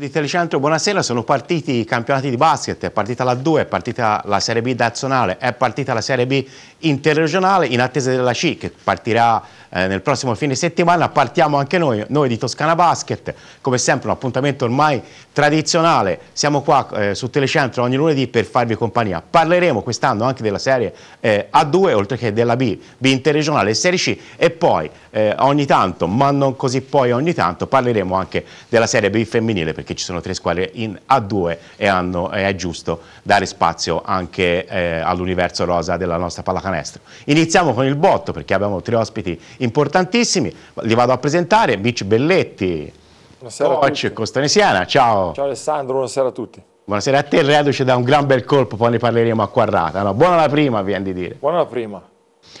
di Telecentro, buonasera, sono partiti i campionati di basket, è partita la 2, è partita la Serie B nazionale, è partita la Serie B interregionale in attesa della C che partirà eh, nel prossimo fine settimana. Partiamo anche noi, noi di Toscana Basket, come sempre un appuntamento ormai tradizionale. Siamo qua eh, su Telecentro ogni lunedì per farvi compagnia. Parleremo quest'anno anche della serie eh, A2, oltre che della B, B interregionale e Serie C e poi eh, ogni tanto, ma non così poi ogni tanto, parleremo anche della serie B femminile perché ci sono tre squadre in A2 e, hanno, eh, è giusto dare spazio anche all'universo rosa della nostra pallacanestro. Iniziamo con il botto perché abbiamo tre ospiti importantissimi, li vado a presentare, Mitch Belletti, buonasera coach costanesiana, ciao. Ciao Alessandro, buonasera a tutti. Buonasera a te, reduce da un gran bel colpo, poi ne parleremo a quarrata, no? buona la prima viene di dire. Buona la prima.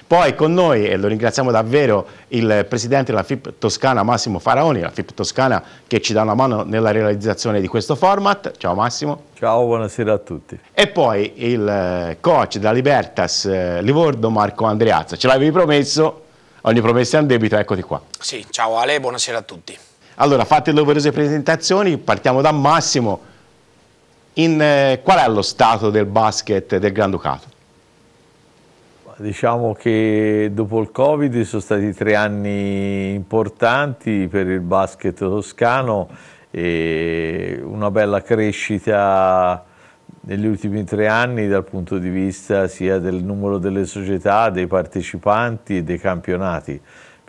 Poi con noi, e lo ringraziamo davvero, il presidente della FIP Toscana Massimo Faraoni, la FIP Toscana che ci dà una mano nella realizzazione di questo format. Ciao Massimo. Ciao, buonasera a tutti. E poi il eh, coach della Libertas eh, Livorno Marco Andreazza, ce l'avevi promesso, Ogni promessa è un debito, eccoti qua. Sì, ciao Ale, buonasera a tutti. Allora, fatte le doverose presentazioni, partiamo da Massimo. In, eh, qual è lo stato del basket del Granducato? Diciamo che dopo il Covid sono stati tre anni importanti per il basket toscano e una bella crescita negli ultimi tre anni dal punto di vista sia del numero delle società, dei partecipanti e dei campionati.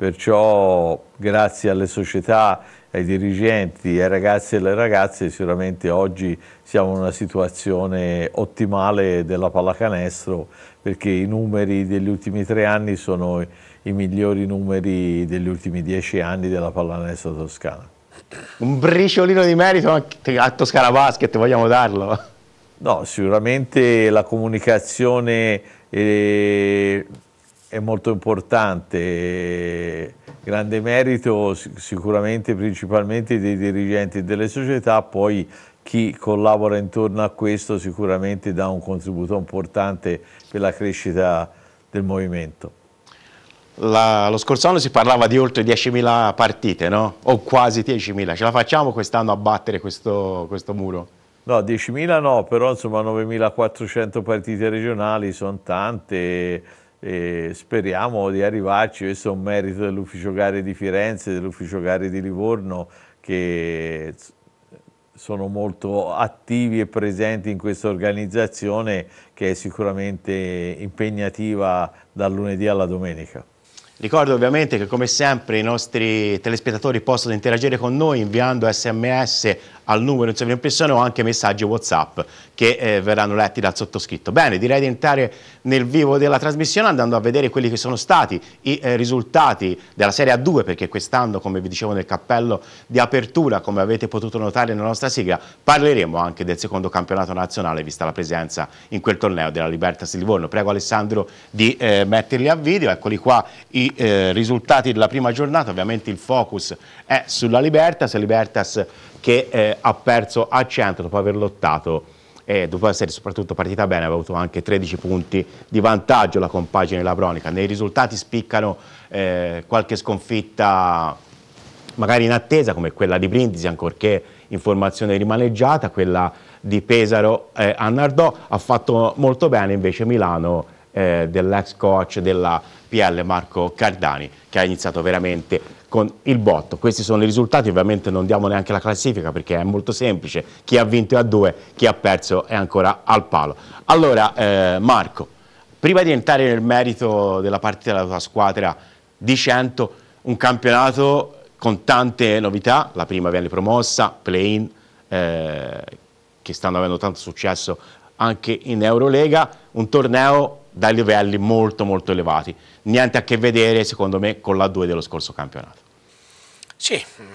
Perciò grazie alle società, ai dirigenti, ai ragazzi e alle ragazze sicuramente oggi siamo in una situazione ottimale della pallacanestro perché i numeri degli ultimi tre anni sono i migliori numeri degli ultimi dieci anni della pallacanestro toscana. Un briciolino di merito a Toscana Basket, vogliamo darlo. No, sicuramente la comunicazione è, eh, è molto importante, eh, grande merito sicuramente principalmente dei dirigenti delle società, poi chi collabora intorno a questo sicuramente dà un contributo importante per la crescita del movimento. La, lo scorso anno si parlava di oltre 10.000 partite, no? o quasi 10.000, ce la facciamo quest'anno a battere questo, questo muro? No, 10.000 no, però insomma 9.400 partite regionali sono tante e, e speriamo di arrivarci, questo è un merito dell'ufficio gare di Firenze, dell'ufficio gare di Livorno che sono molto attivi e presenti in questa organizzazione che è sicuramente impegnativa dal lunedì alla domenica. Ricordo ovviamente che come sempre i nostri telespettatori possono interagire con noi inviando sms al numero in sovraimpressione o anche messaggi whatsapp che eh, verranno letti dal sottoscritto. Bene, direi di entrare nel vivo della trasmissione andando a vedere quelli che sono stati i eh, risultati della Serie A2 perché quest'anno come vi dicevo nel cappello di apertura come avete potuto notare nella nostra sigla parleremo anche del secondo campionato nazionale vista la presenza in quel torneo della Libertas di Livorno. Prego Alessandro di eh, metterli a video, eccoli qua i eh, risultati della prima giornata, ovviamente il focus è sulla Libertas, Libertas che eh, ha perso a centro dopo aver lottato e dopo essere soprattutto partita bene, ha avuto anche 13 punti di vantaggio la compagine Labronica. Nei risultati spiccano eh, qualche sconfitta magari in attesa come quella di Brindisi, ancorché in formazione rimaneggiata, quella di Pesaro eh, a Nardò, ha fatto molto bene invece Milano eh, dell'ex coach della PL Marco Cardani che ha iniziato veramente con il botto. Questi sono i risultati, ovviamente non diamo neanche la classifica perché è molto semplice, chi ha vinto è a due, chi ha perso è ancora al palo. Allora eh, Marco, prima di entrare nel merito della partita della tua squadra di 100, un campionato con tante novità, la prima viene promossa, play-in, eh, che stanno avendo tanto successo anche in Eurolega, un torneo da livelli molto molto elevati. Niente a che vedere secondo me con la 2 dello scorso campionato. Sì, mm,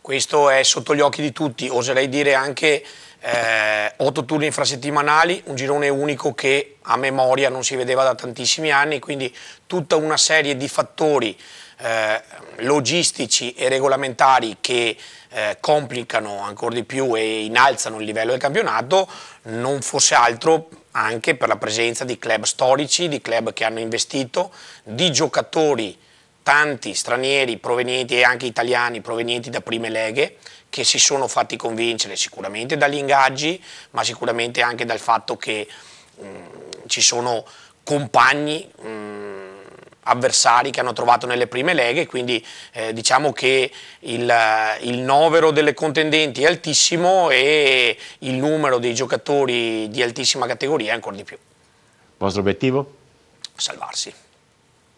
questo è sotto gli occhi di tutti, oserei dire anche eh, 8 turni infrasettimanali, un girone unico che a memoria non si vedeva da tantissimi anni, quindi tutta una serie di fattori eh, logistici e regolamentari che eh, complicano ancora di più e innalzano il livello del campionato, non fosse altro anche per la presenza di club storici, di club che hanno investito, di giocatori tanti stranieri provenienti e anche italiani provenienti da prime leghe che si sono fatti convincere sicuramente dagli ingaggi ma sicuramente anche dal fatto che mh, mm, ci sono compagni mh, mm, avversari che hanno trovato nelle prime leghe, quindi eh, diciamo che il, il, novero delle contendenti è altissimo e il numero dei giocatori di altissima categoria è ancora di più. Vostro obiettivo? Salvarsi.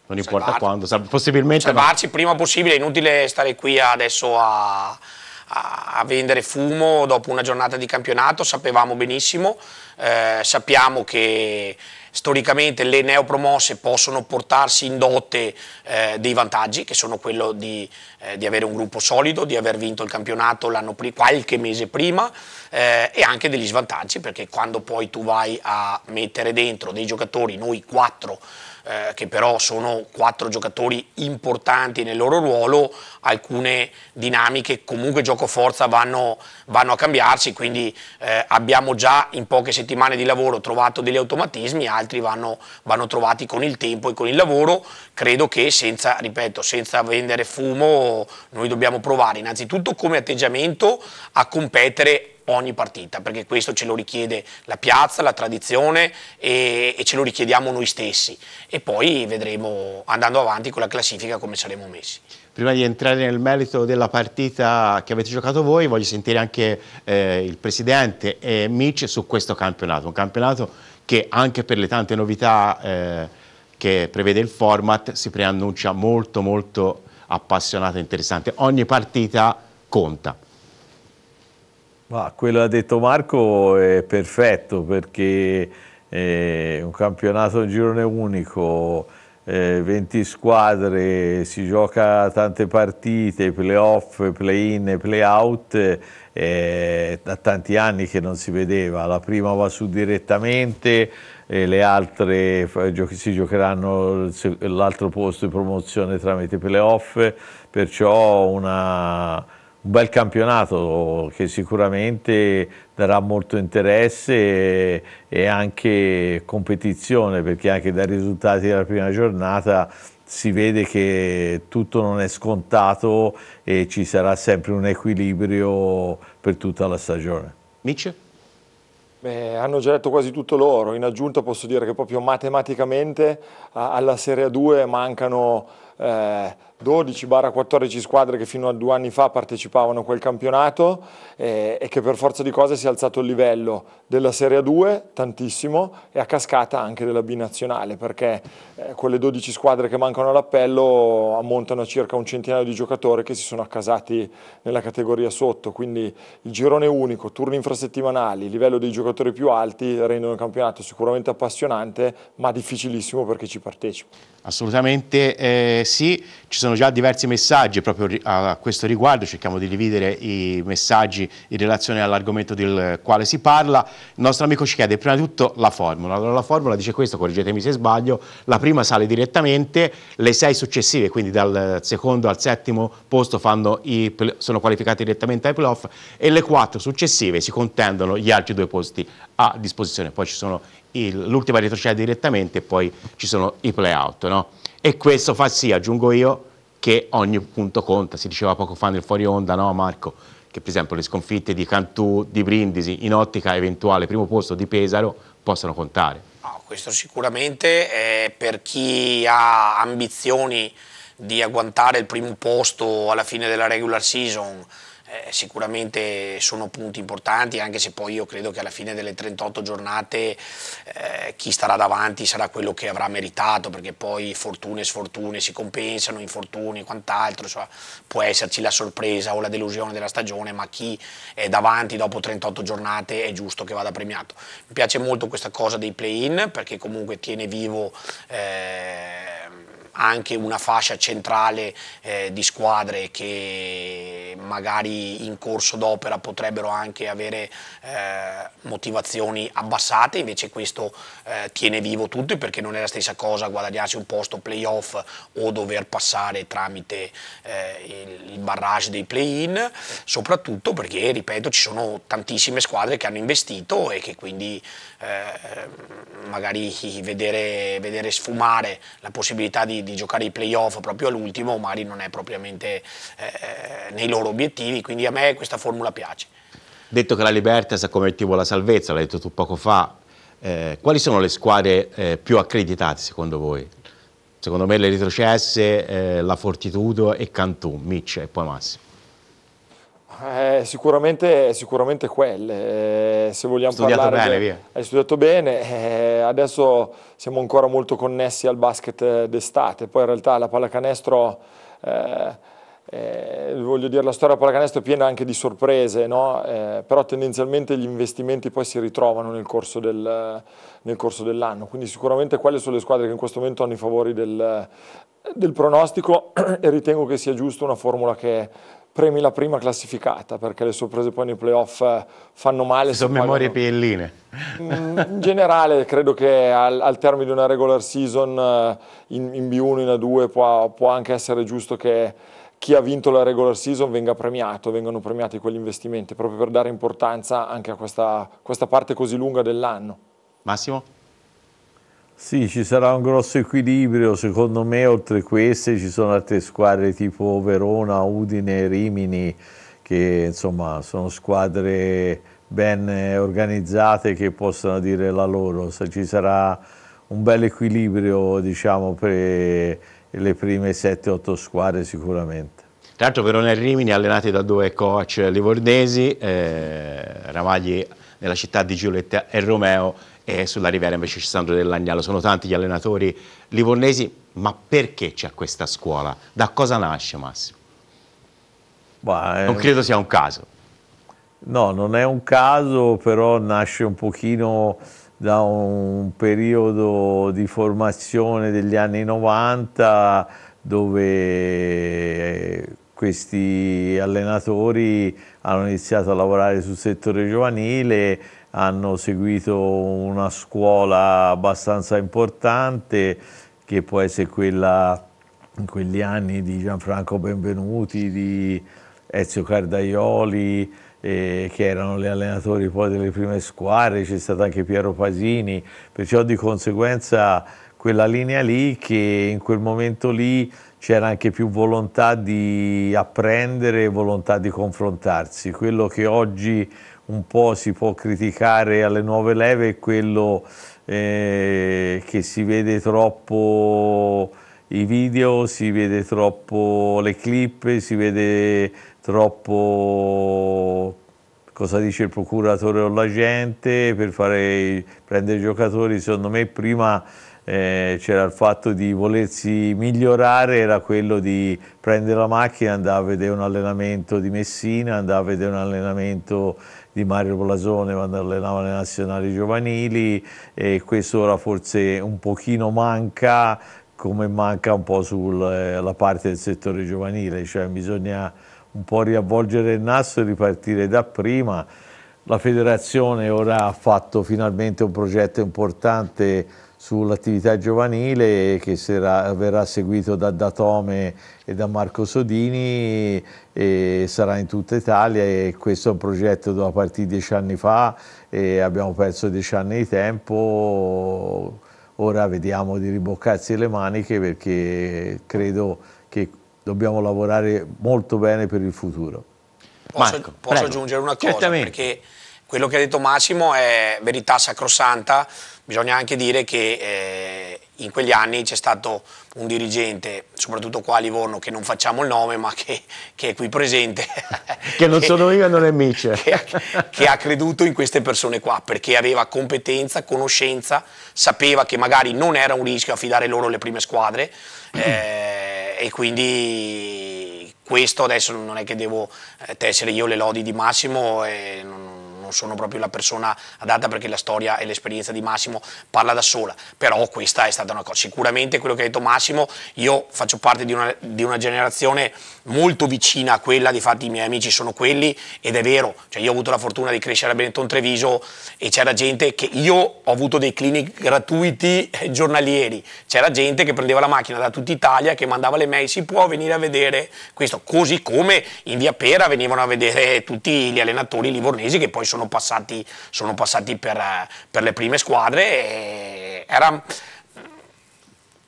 Non importa Salvarsi. quando, possibilmente... Salvarsi ma... prima possibile, è inutile stare qui adesso a a, vendere fumo dopo una giornata di campionato, sapevamo benissimo, eh, sappiamo che storicamente le neopromosse possono portarsi in dote eh, dei vantaggi, che sono quello di, eh, di, avere un gruppo solido, di aver vinto il campionato qualche mese prima eh, e anche degli svantaggi, perché quando poi tu vai a mettere dentro dei giocatori, noi quattro, eh, che però sono quattro giocatori importanti nel loro ruolo, alcune dinamiche comunque gioco forza vanno, vanno a cambiarsi, quindi eh, abbiamo già in poche settimane di lavoro trovato degli automatismi, altri vanno, vanno trovati con il tempo e con il lavoro, credo che senza, ripeto, senza vendere fumo noi dobbiamo provare innanzitutto come atteggiamento a competere ogni partita, perché questo ce lo richiede la piazza, la tradizione e, e ce lo richiediamo noi stessi. E poi vedremo andando avanti con la classifica come saremo messi prima di entrare nel merito della partita che avete giocato voi, voglio sentire anche eh, il presidente e Mitch su questo campionato. Un campionato che anche per le tante novità eh, che prevede il format si preannuncia molto molto appassionato e interessante. Ogni partita conta. Ma quello ha detto Marco è perfetto perché eh, un campionato in girone unico, 20 eh, squadre, si gioca tante partite, playoff, play-in, play-out, eh, da tanti anni che non si vedeva, la prima va su direttamente, eh, le altre si giocheranno l'altro posto di promozione tramite playoff, perciò una un bel campionato che sicuramente darà molto interesse e, anche competizione perché anche dai risultati della prima giornata si vede che tutto non è scontato e ci sarà sempre un equilibrio per tutta la stagione. Mice? Beh, hanno già detto quasi tutto loro, in aggiunta posso dire che proprio matematicamente alla Serie 2 mancano eh, 12-14 squadre che fino a due anni fa partecipavano a quel campionato eh, e che per forza di cose si è alzato il livello della Serie 2 tantissimo e a cascata anche della binazionale perché eh, quelle 12 squadre che mancano all'appello ammontano a circa un centinaio di giocatori che si sono accasati nella categoria sotto quindi il girone unico, turni infrasettimanali, livello dei giocatori più alti rendono il campionato sicuramente appassionante ma difficilissimo per chi ci partecipa. Assolutamente eh, sì, ci sono sono già diversi messaggi proprio a questo riguardo, cerchiamo di dividere i messaggi in relazione all'argomento del quale si parla. Il nostro amico ci chiede prima di tutto la formula. Allora la formula dice questo, correggetemi se sbaglio, la prima sale direttamente, le sei successive, quindi dal secondo al settimo posto i, sono qualificati direttamente ai playoff e le quattro successive si contendono gli altri due posti a disposizione. Poi ci sono l'ultima retrocede direttamente e poi ci sono i playout. No? E questo fa sì, aggiungo io, che ogni punto conta. Si diceva poco fa nel fuori onda, no Marco, che per esempio le sconfitte di Cantù, di Brindisi, in ottica eventuale primo posto di Pesaro, possano contare. No, ah, questo sicuramente è eh, per chi ha ambizioni di agguantare il primo posto alla fine della regular season eh, sicuramente sono punti importanti, anche se poi io credo che alla fine delle 38 giornate eh, chi starà davanti sarà quello che avrà meritato, perché poi fortune e sfortune si compensano, infortuni e quant'altro, cioè, può esserci la sorpresa o la delusione della stagione, ma chi è davanti dopo 38 giornate è giusto che vada premiato. Mi piace molto questa cosa dei play-in, perché comunque tiene vivo... Eh, anche una fascia centrale eh, di squadre che magari in corso d'opera potrebbero anche avere eh, motivazioni abbassate, invece questo eh, tiene vivo tutti perché non è la stessa cosa guadagnarsi un posto playoff o dover passare tramite eh, il, il barrage dei play-in, soprattutto perché, ripeto, ci sono tantissime squadre che hanno investito e che quindi eh, magari vedere, vedere sfumare la possibilità di di giocare i playoff proprio all'ultimo, Omari non è propriamente eh, nei loro obiettivi, quindi a me questa formula piace. Detto che la Libertas ha come tipo la salvezza, l'hai detto tu poco fa, eh, quali sono le squadre eh, più accreditate secondo voi? Secondo me le retrocesse, eh, la Fortitudo e Cantù, Mitch e poi Massimo. Eh, sicuramente, sicuramente quelle, eh, se vogliamo studiato parlare. Bene, via. Hai studiato bene, eh, adesso siamo ancora molto connessi al basket eh, d'estate, poi in realtà la pallacanestro, eh, voglio dire, la storia della pallacanestro è piena anche di sorprese, no? però tendenzialmente gli investimenti poi si ritrovano nel corso, del, nel corso dell'anno, quindi sicuramente quelle sono le squadre che in questo momento hanno i favori del, del pronostico e ritengo che sia giusta una formula che premi la prima classificata perché le sorprese poi nei playoff eh, fanno male. Sono memorie pielline. Mm, in generale credo che al, al, termine di una regular season eh, in, in B1, in A2 può, può, anche essere giusto che chi ha vinto la regular season venga premiato, vengano premiati quegli investimenti proprio per dare importanza anche a questa, questa parte così lunga dell'anno. Massimo? Sì, ci sarà un grosso equilibrio, secondo me oltre queste ci sono altre squadre tipo Verona, Udine, Rimini, che insomma sono squadre ben organizzate che possono dire la loro, ci sarà un bel equilibrio diciamo, per le prime 7-8 squadre sicuramente. Tra l'altro Verona e Rimini allenati da due coach livordesi, eh, Ramagli nella città di Giulietta e Romeo e sulla Riviera invece c'è Sandro Dell'Agnalo, sono tanti gli allenatori livornesi, ma perché c'è questa scuola? Da cosa nasce Massimo? Bah, eh, Non credo sia un caso. No, non è un caso, però nasce un pochino da un periodo di formazione degli anni 90 dove eh, questi allenatori hanno iniziato a lavorare sul settore giovanile hanno seguito una scuola abbastanza importante che può essere quella in quegli anni di Gianfranco Benvenuti, di Ezio Cardaioli, eh, che erano gli allenatori poi delle prime squadre, c'è stato anche Piero Pasini, perciò di conseguenza quella linea lì che in quel momento lì c'era anche più volontà di apprendere volontà di confrontarsi. Quello che oggi un po' si può criticare alle nuove leve è quello eh, che si vede troppo i video, si vede troppo le clip, si vede troppo cosa dice il procuratore o l'agente per fare, prendere i giocatori. Secondo me prima eh, c'era il fatto di volersi migliorare, era quello di prendere la macchina, andare a vedere un allenamento di Messina, andare a vedere un allenamento di Mario Blasone quando allenava le nazionali giovanili e questo ora forse un pochino manca come manca un po' sulla eh, parte del settore giovanile, cioè bisogna un po' riavvolgere il nastro e ripartire da prima. La federazione ora ha fatto finalmente un progetto importante sull'attività giovanile che sarà, verrà seguito da Datome e da Marco Sodini e sarà in tutta Italia e questo è un progetto da partire dieci anni fa e abbiamo perso dieci anni di tempo, ora vediamo di riboccarsi le maniche perché credo che dobbiamo lavorare molto bene per il futuro. Marco, posso, posso aggiungere una cosa? Certamente. Perché quello che ha detto Massimo è verità sacrosanta, bisogna anche dire che eh, in quegli anni c'è stato un dirigente, soprattutto qua a Livorno, che non facciamo il nome, ma che, che è qui presente. che non che, sono io e non è Mice. Che, che, ha creduto in queste persone qua, perché aveva competenza, conoscenza, sapeva che magari non era un rischio affidare loro le prime squadre eh, e quindi questo adesso non è che devo eh, tessere io le lodi di Massimo e non, sono proprio la persona adatta perché la storia e l'esperienza di Massimo parla da sola, però questa è stata una cosa, sicuramente quello che ha detto Massimo, io faccio parte di una, di una generazione molto vicina a quella, di fatti i miei amici sono quelli ed è vero, cioè io ho avuto la fortuna di crescere a Benetton Treviso e c'era gente che io ho avuto dei clinic gratuiti giornalieri, c'era gente che prendeva la macchina da tutta Italia che mandava le mail, si può venire a vedere questo, così come in via Pera venivano a vedere tutti gli allenatori livornesi che poi sono sono passati, sono passati per, per, le prime squadre era,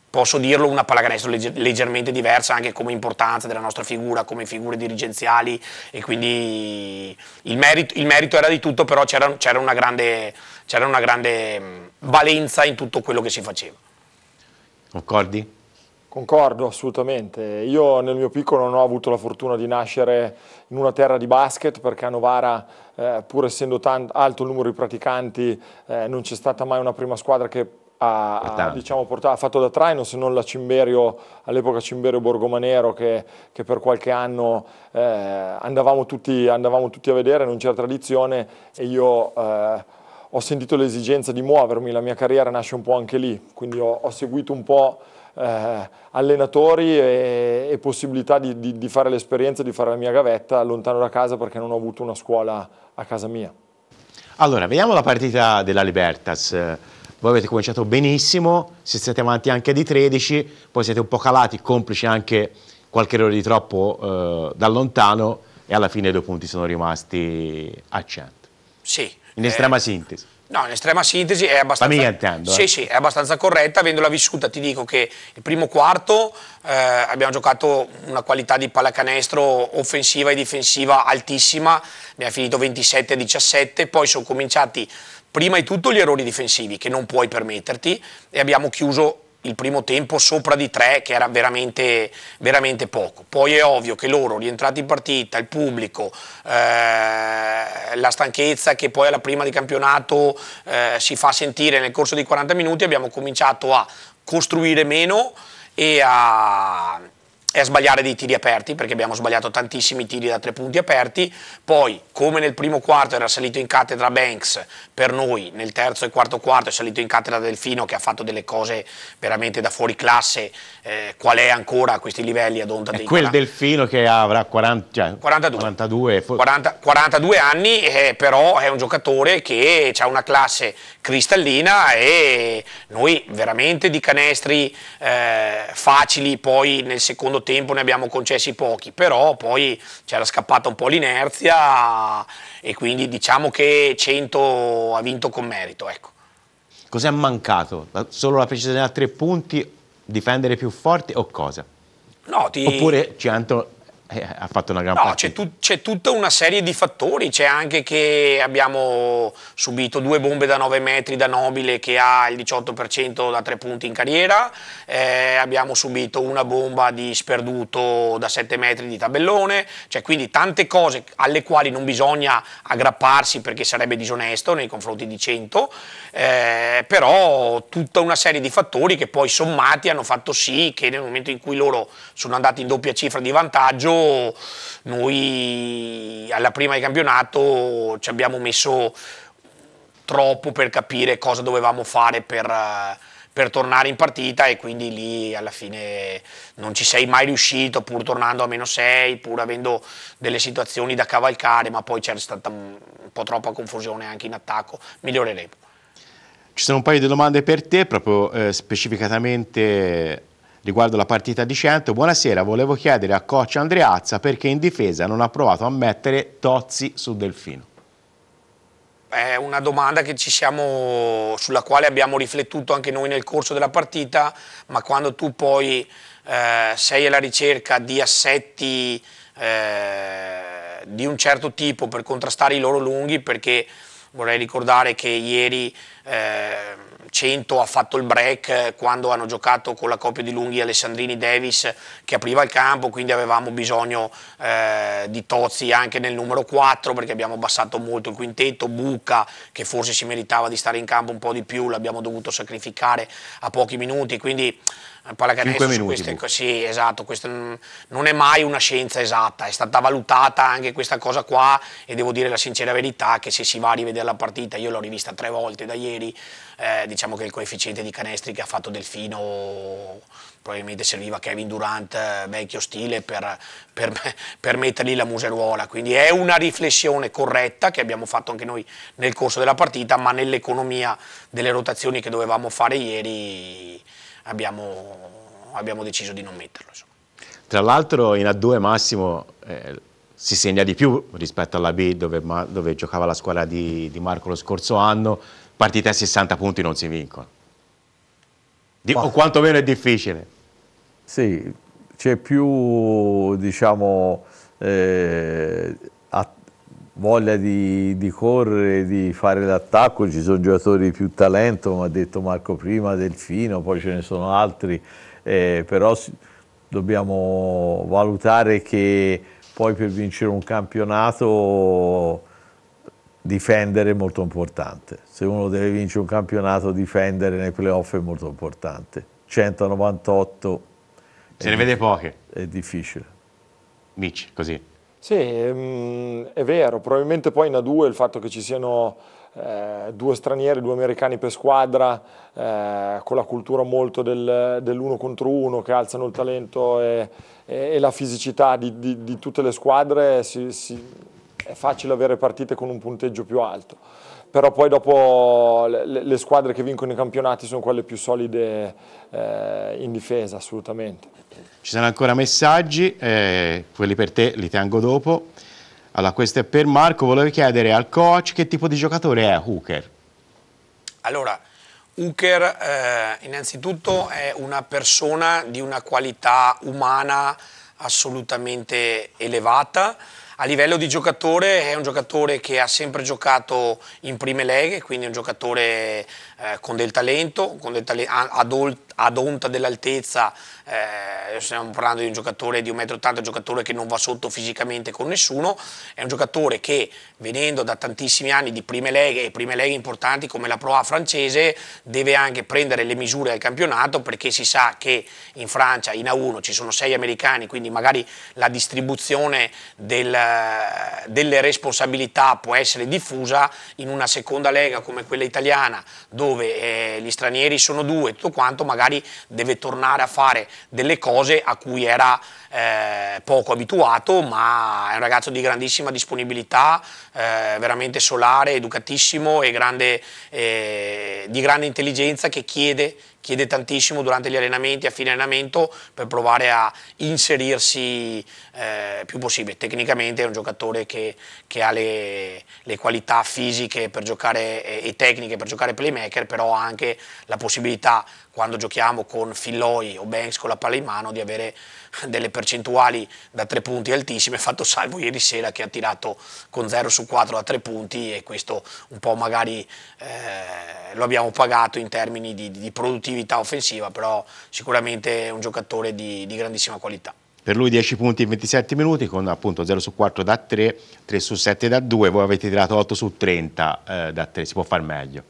posso dirlo, una pallacanestro leggermente diversa anche come importanza della nostra figura, come figure dirigenziali e quindi il merito, il merito era di tutto, però c'era una, una grande valenza in tutto quello che si faceva. Concordi? Concordo assolutamente. Io nel mio piccolo non ho avuto la fortuna di nascere in una terra di basket perché a Novara eh, pur essendo tanto, alto il numero di praticanti, eh, non c'è stata mai una prima squadra che ha, ha, diciamo, portato, ha fatto da traino, se non la Cimberio, all'epoca Cimberio Borgomanero, che, che, per qualche anno eh, andavamo, tutti, andavamo, tutti, a vedere, non c'era tradizione e io eh, ho sentito l'esigenza di muovermi, la mia carriera nasce un po' anche lì, quindi ho, ho seguito un po' eh, allenatori e, e possibilità di, di, di fare l'esperienza, di fare la mia gavetta lontano da casa perché non ho avuto una scuola a casa mia. Allora, vediamo la partita della Libertas. Voi avete cominciato benissimo, se siete avanti anche di 13, poi siete un po' calati, complici anche qualche errore di troppo eh, da lontano e alla fine i due punti sono rimasti a 100. Sì. In estrema eh, sintesi. No, in estrema sintesi è abbastanza, tanto, sì, eh. sì, è abbastanza corretta, avendola vissuta ti dico che il primo quarto eh, abbiamo giocato una qualità di pallacanestro offensiva e difensiva altissima, ne ha finito 27-17, poi sono cominciati prima di tutto gli errori difensivi che non puoi permetterti e abbiamo chiuso il primo tempo sopra di tre, che era veramente, veramente poco. Poi è ovvio che loro, rientrati in partita, il pubblico, eh, la stanchezza che poi alla prima di campionato eh, si fa sentire nel corso di 40 minuti, abbiamo cominciato a costruire meno e a è sbagliare dei tiri aperti perché abbiamo sbagliato tantissimi tiri da tre punti aperti, poi come nel primo quarto era salito in cattedra Banks per noi, nel terzo e quarto quarto è salito in cattedra Delfino che ha fatto delle cose veramente da fuori classe, eh, qual è ancora a questi livelli ad onta dei... Quel 40... Delfino che avrà 40, cioè, 42. 42, 40, 42, anni, eh, però è un giocatore che ha una classe cristallina e noi veramente di canestri eh, facili poi nel secondo tempo ne abbiamo concessi pochi, però poi c'era scappata un po' l'inerzia e quindi diciamo che 100 ha vinto con merito. Ecco. Cos'è mancato? Solo la precisione a tre punti, difendere più forti o cosa? No, ti... Oppure ci eh, ha fatto una gran no, parte. C'è, tu, c'è, tutta una serie di fattori, c'è anche che abbiamo subito due bombe da 9 metri da Nobile che ha il 18% da 3 punti in carriera, eh, abbiamo subito una bomba di sperduto da 7 metri di tabellone, cioè quindi tante cose alle quali non bisogna aggrapparsi perché sarebbe disonesto nei confronti di 100, eh, però tutta una serie di fattori che poi sommati hanno fatto sì che nel momento in cui loro sono andati in doppia cifra di vantaggio noi alla prima di campionato ci abbiamo messo troppo per capire cosa dovevamo fare per, eh, per, tornare in partita e quindi lì alla fine non ci sei mai riuscito pur tornando a meno 6, pur avendo delle situazioni da cavalcare, ma poi c'era stata un po' troppa confusione anche in attacco, miglioreremo. Ci sono un paio di domande per te, proprio eh, specificatamente Riguardo la partita di Cento, buonasera, volevo chiedere a coach Andreazza perché in difesa non ha provato a mettere Tozzi su Delfino. È una domanda siamo, sulla quale abbiamo riflettuto anche noi nel corso della partita, ma quando tu poi eh, sei alla ricerca di assetti eh, di un certo tipo per contrastare i loro lunghi, perché vorrei ricordare che ieri... Eh, 100 ha fatto il break eh, quando hanno giocato con la coppia di lunghi Alessandrini Davis che apriva il campo, quindi avevamo bisogno eh, di Tozzi anche nel numero 4 perché abbiamo abbassato molto il quintetto, Bucca che forse si meritava di stare in campo un po' di più, l'abbiamo dovuto sacrificare a pochi minuti, quindi pallacanestro su minuti, queste, boh. sì, esatto, questo non è mai una scienza esatta, è stata valutata anche questa cosa qua e devo dire la sincera verità che se si va a rivedere la partita, io l'ho rivista tre volte da ieri, eh, diciamo che il coefficiente di canestri che ha fatto Delfino probabilmente serviva Kevin Durant eh, vecchio stile per, per, per mettergli la museruola, quindi è una riflessione corretta che abbiamo fatto anche noi nel corso della partita, ma nell'economia delle rotazioni che dovevamo fare ieri abbiamo, abbiamo deciso di non metterlo. Insomma. Tra l'altro in A2 Massimo eh, si segna di più rispetto alla B dove, dove giocava la squadra di, di, Marco lo scorso anno, partite a 60 punti non si vincono, di, Ma... o quantomeno è difficile. Sì, c'è più diciamo, eh, voglia di, di correre, di fare l'attacco, ci sono giocatori di più talento, come ha detto Marco prima, Delfino, poi ce ne sono altri, eh, però dobbiamo valutare che poi per vincere un campionato difendere è molto importante. Se uno deve vincere un campionato, difendere nei playoff è molto importante. 198 se ne vede poche. È difficile. Mici, così. Sì, ehm, è vero, probabilmente poi in A2 il fatto che ci siano eh, due stranieri, due americani per squadra, eh, con la cultura molto del, dell'uno contro uno, che alzano il talento e, e, e la fisicità di, di, di, tutte le squadre, si, si, è facile avere partite con un punteggio più alto però poi dopo le, le, squadre che vincono i campionati sono quelle più solide eh, in difesa assolutamente. Ci sono ancora messaggi, eh, quelli per te li tengo dopo. Allora questo è per Marco, volevo chiedere al coach che tipo di giocatore è Hooker? Allora, Hooker eh, innanzitutto è una persona di una qualità umana assolutamente elevata, a livello di giocatore è un giocatore che ha sempre giocato in prime leghe, quindi è un giocatore eh, con del talento, con del tale ad, ad, onta dell'altezza, eh, stiamo parlando di un giocatore di 1,80 m, un giocatore che non va sotto fisicamente con nessuno, è un giocatore che venendo da tantissimi anni di prime leghe e prime leghe importanti come la Pro A francese deve anche prendere le misure del campionato perché si sa che in Francia in A1 ci sono sei americani, quindi magari la distribuzione del, delle responsabilità può essere diffusa in una seconda lega come quella italiana dove dove eh, gli stranieri sono due, tutto quanto, magari deve tornare a fare delle cose a cui era eh, poco abituato, ma è un ragazzo di grandissima disponibilità, eh, veramente solare, educatissimo e grande, eh, di grande intelligenza che chiede, chiede tantissimo durante gli allenamenti, a fine allenamento, per provare a inserirsi eh, più possibile. Tecnicamente è un giocatore che, che ha le, le, qualità fisiche giocare, e, eh, e tecniche per giocare playmaker, però ha anche la possibilità, quando giochiamo con Filloi o Banks con la palla in mano, di avere delle percentuali da tre punti altissime, fatto salvo ieri sera che ha tirato con 0 su 4 da tre punti e questo un po' magari eh, lo abbiamo pagato in termini di, di, produttività offensiva, però sicuramente è un giocatore di, di grandissima qualità. Per lui 10 punti in 27 minuti con appunto 0 su 4 da 3, 3 su 7 da 2, voi avete tirato 8 su 30 eh, da 3, si può far meglio?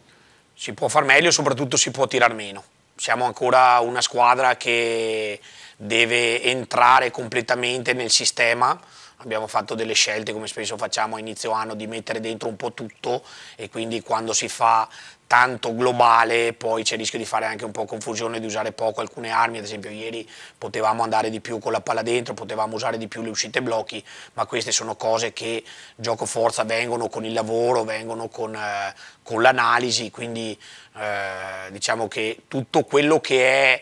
Si può far meglio, soprattutto si può tirare meno. Siamo ancora una squadra che deve entrare completamente nel sistema. Abbiamo fatto delle scelte, come spesso facciamo a inizio anno, di mettere dentro un po' tutto e quindi quando si fa tanto globale, poi c'è il rischio di fare anche un po' confusione, di usare poco alcune armi, ad esempio ieri potevamo andare di più con la palla dentro, potevamo usare di più le uscite blocchi, ma queste sono cose che gioco forza vengono con il lavoro, vengono con, eh, con l'analisi, quindi eh, diciamo che tutto quello che è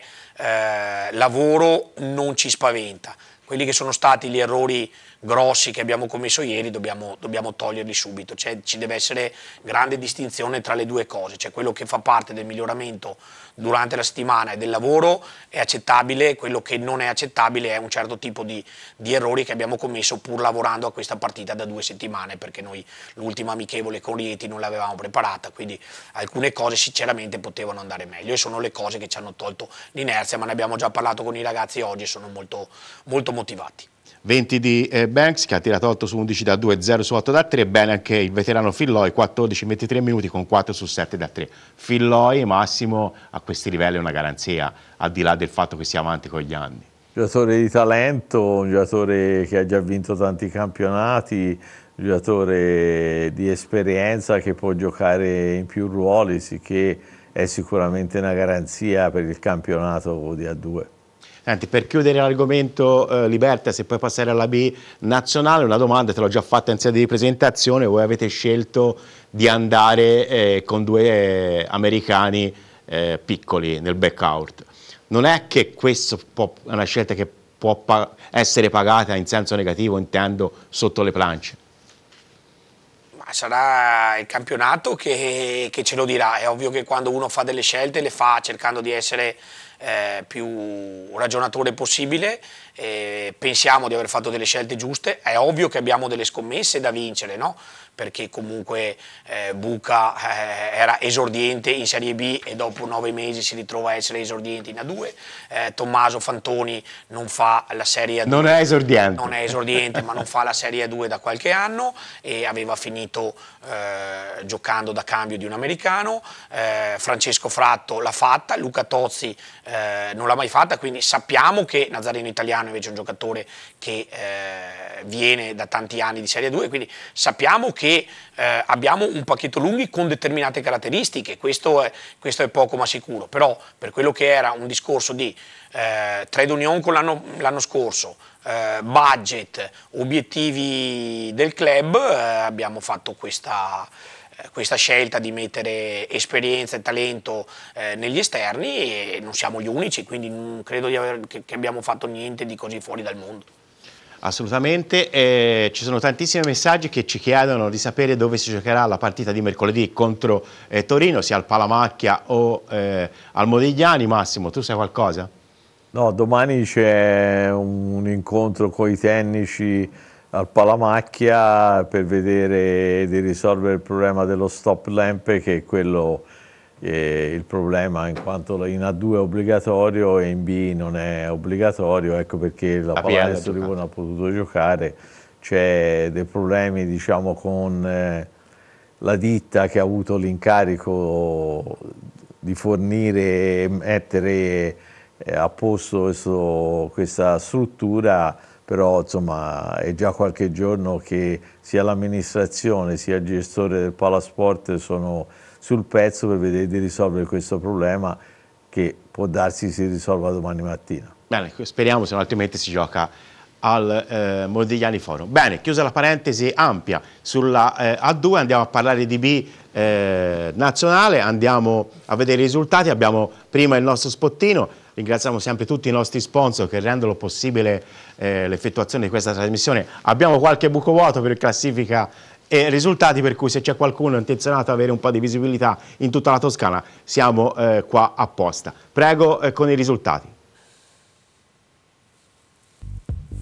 eh, lavoro non ci spaventa. Quelli che sono stati gli errori grossi che abbiamo commesso ieri dobbiamo, dobbiamo toglierli subito, cioè, ci deve essere grande distinzione tra le due cose, cioè quello che fa parte del miglioramento durante la settimana e del lavoro è accettabile, quello che non è accettabile è un certo tipo di, di errori che abbiamo commesso pur lavorando a questa partita da due settimane perché noi l'ultima amichevole con Rieti non l'avevamo preparata, quindi alcune cose sinceramente potevano andare meglio e sono le cose che ci hanno tolto l'inerzia, ma ne abbiamo già parlato con i ragazzi oggi e sono molto, molto motivati. 20 di eh, Banks che ha tirato 8 su 11 da 2, 0 su 8 da 3, bene anche il veterano Filloi, 14 in 23 minuti con 4 su 7 da 3. Filloi massimo a questi livelli è una garanzia, al di là del fatto che sia avanti con gli anni. Un giocatore di talento, un giocatore che ha già vinto tanti campionati, un giocatore di esperienza che può giocare in più ruoli, sì che è sicuramente una garanzia per il campionato di A2. Senti, per chiudere l'argomento eh, Libertas e poi passare alla B nazionale, una domanda te l'ho già fatta in sede di presentazione, voi avete scelto di andare eh, con due eh, americani eh, piccoli nel back Non è che questa è una scelta che può pa essere pagata in senso negativo, intendo, sotto le planche? sarà il campionato che, che ce lo dirà, è ovvio che quando uno fa delle scelte le fa cercando di essere eh, più ragionatore possibile, eh, pensiamo di aver fatto delle scelte giuste, è ovvio che abbiamo delle scommesse da vincere, no? perché comunque eh, Buca eh, era esordiente in Serie B e dopo nove mesi si ritrova a essere esordiente in A2, eh, Tommaso Fantoni non fa la Serie A2, non è esordiente, non è esordiente ma non fa la Serie A2 da qualche anno e aveva finito eh, giocando da cambio di un americano, eh, Francesco Fratto l'ha fatta, Luca Tozzi eh, non l'ha mai fatta, quindi sappiamo che Nazareno Italiano invece è un giocatore che eh, viene da tanti anni di Serie 2, quindi sappiamo che eh, abbiamo un pacchetto lunghi con determinate caratteristiche, questo è, questo è, poco ma sicuro, però per quello che era un discorso di eh, trade union con l'anno scorso, eh, budget, obiettivi del club, eh, abbiamo fatto questa, eh, questa scelta di mettere esperienza e talento eh, negli esterni e non siamo gli unici, quindi non credo aver, che, che, abbiamo fatto niente di così fuori dal mondo. Assolutamente, eh, ci sono tantissimi messaggi che ci chiedono di sapere dove si giocherà la partita di mercoledì contro eh, Torino, sia al Palamacchia o eh, al Modigliani. Massimo, tu sai qualcosa? No, domani c'è un incontro con i tecnici al Palamacchia per vedere di risolvere il problema dello stop lamp che è quello eh, il problema in quanto in A2 è obbligatorio e in B non è obbligatorio, ecco perché la, la Palazzo di non ha potuto giocare, c'è dei problemi diciamo con eh, la ditta che ha avuto l'incarico di fornire e mettere eh, ha posto questo, questa struttura, però insomma, è già qualche giorno che sia l'amministrazione sia il gestore del Palasport sono sul pezzo per vedere di risolvere questo problema che può darsi si risolva domani mattina. Bene, speriamo, se no altrimenti si gioca al eh, Modigliani Forum. Bene, chiusa la parentesi ampia sulla eh, A2, andiamo a parlare di B eh, nazionale, andiamo a vedere i risultati, abbiamo prima il nostro spottino, Ringraziamo sempre tutti i nostri sponsor che rendono possibile eh, l'effettuazione di questa trasmissione. Abbiamo qualche buco vuoto per classifica e risultati per cui se c'è qualcuno intenzionato ad avere un po' di visibilità in tutta la Toscana siamo eh, qua apposta. Prego eh, con i risultati.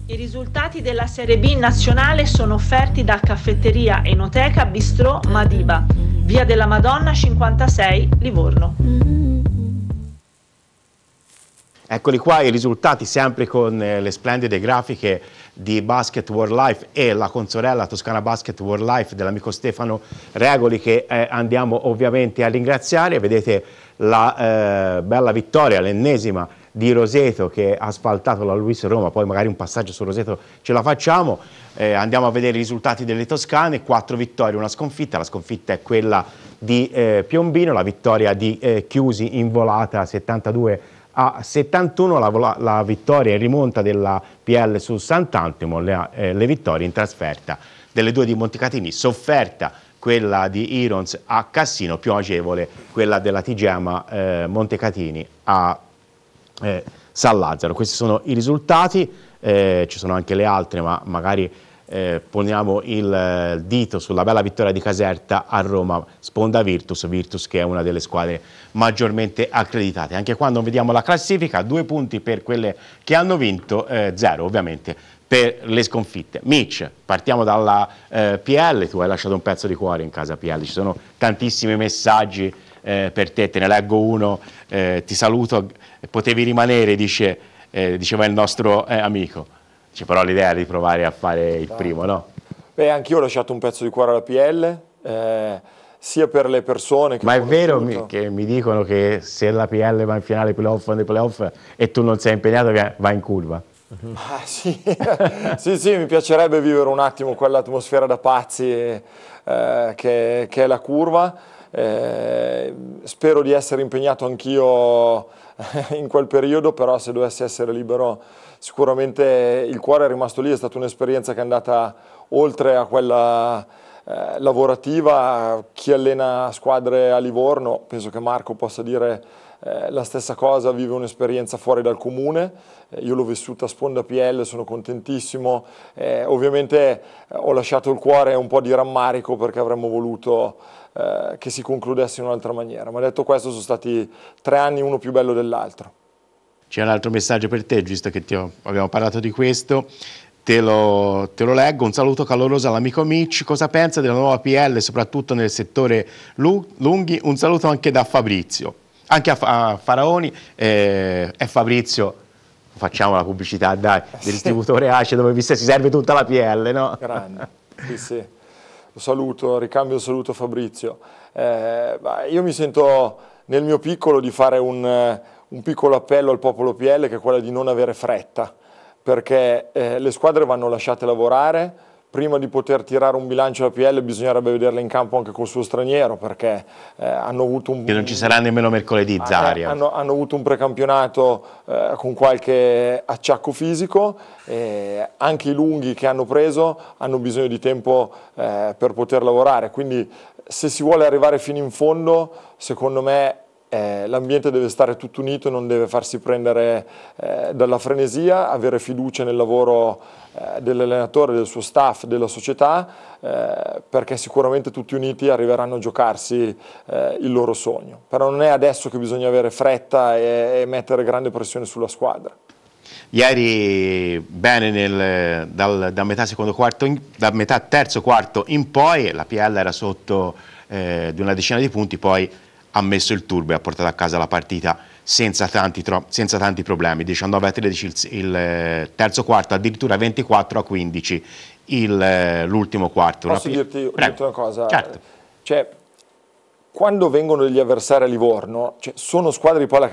I risultati della Serie B nazionale sono offerti da Caffetteria Enoteca Bistrò Madiba, Via della Madonna 56, Livorno. Eccoli qua i risultati sempre con eh, le splendide grafiche di Basket World Life e la consorella Toscana Basket World Life dell'amico Stefano Regoli che eh, andiamo ovviamente a ringraziare. Vedete la eh, bella vittoria, l'ennesima di Roseto che ha asfaltato la Luis Roma, poi magari un passaggio su Roseto ce la facciamo. Eh, andiamo a vedere i risultati delle Toscane, 4 vittorie, una sconfitta, la sconfitta è quella di eh, Piombino, la vittoria di eh, Chiusi in volata 72 a 71 la, la vittoria in rimonta della PL su Sant'Antimo, le, eh, le vittorie in trasferta delle due di Montecatini, sofferta quella di Irons a Cassino, più agevole quella della Tigema eh, Montecatini a eh, San Lazzaro. Questi sono i risultati, eh, ci sono anche le altre, ma magari eh, poniamo il eh, dito sulla bella vittoria di Caserta a Roma, sponda Virtus, Virtus che è una delle squadre maggiormente accreditate. Anche quando vediamo la classifica, due punti per quelle che hanno vinto, eh, zero ovviamente per le sconfitte. Mitch, partiamo dalla eh, PL, tu hai lasciato un pezzo di cuore in casa PL, ci sono tantissimi messaggi eh, per te, te ne leggo uno, eh, ti saluto, potevi rimanere, dice, diceva il nostro amico. C'è però l'idea di provare a fare il esatto. primo, no? Beh, anch'io ho lasciato un pezzo di cuore alla PL, eh, sia per le persone che... Ma è vero mi, che mi dicono che se la PL va in finale playoff o nei playoff e tu non sei impegnato va in curva? Ah, sì. sì, sì, mi piacerebbe vivere un attimo quell'atmosfera da pazzi eh, che, che, è la curva. Eh, spero di essere impegnato anch'io in quel periodo, però se dovessi essere libero Sicuramente il cuore è rimasto lì, è stata un'esperienza che è andata oltre a quella eh, lavorativa. Chi allena squadre a Livorno, penso che Marco possa dire eh, la stessa cosa, vive un'esperienza fuori dal comune. Eh, io l'ho vissuta a sponda PL, sono contentissimo. Eh, ovviamente eh, ho lasciato il cuore un po' di rammarico perché avremmo voluto eh, che si concludesse in un'altra maniera. Ma detto questo sono stati tre anni uno più bello dell'altro. C'è un altro messaggio per te, visto che ho, abbiamo parlato di questo. Te lo, te lo, leggo, un saluto caloroso all'amico Mitch, cosa pensa della nuova PL soprattutto nel settore lunghi, un saluto anche da Fabrizio, anche a, a Faraoni eh, e eh, Fabrizio facciamo la pubblicità dai, del distributore ACE dove vi si serve tutta la PL no? Grande, sì sì, un saluto, ricambio un saluto Fabrizio, eh, io mi sento nel mio piccolo di fare un un piccolo appello al popolo PL che è quello di non avere fretta, perché eh, le squadre vanno lasciate lavorare, prima di poter tirare un bilancio alla PL bisognerebbe vederla in campo anche col suo straniero perché eh, hanno avuto un... Che non ci sarà nemmeno mercoledì ah, Zaria. Eh, hanno, hanno avuto un precampionato eh, con qualche acciacco fisico e anche i lunghi che hanno preso hanno bisogno di tempo eh, per poter lavorare, quindi se si vuole arrivare fino in fondo secondo me eh, l'ambiente deve stare tutto unito, non deve farsi prendere eh, dalla frenesia, avere fiducia nel lavoro eh, dell'allenatore, del suo staff, della società, eh, perché sicuramente tutti uniti arriveranno a giocarsi eh, il loro sogno. Però non è adesso che bisogna avere fretta e, e mettere grande pressione sulla squadra. Ieri bene nel, dal, da, metà quarto, da metà terzo quarto in poi la PL era sotto eh, di una decina di punti, poi ha messo il turbo e ha portato a casa la partita senza tanti, senza tanti problemi, 19 a 13 il, il eh, terzo quarto, addirittura 24 a 15 eh, l'ultimo quarto. Posso Rapi- dirti, dirti una cosa? Certo. Cioè, quando vengono degli avversari a Livorno, cioè, sono squadre di alla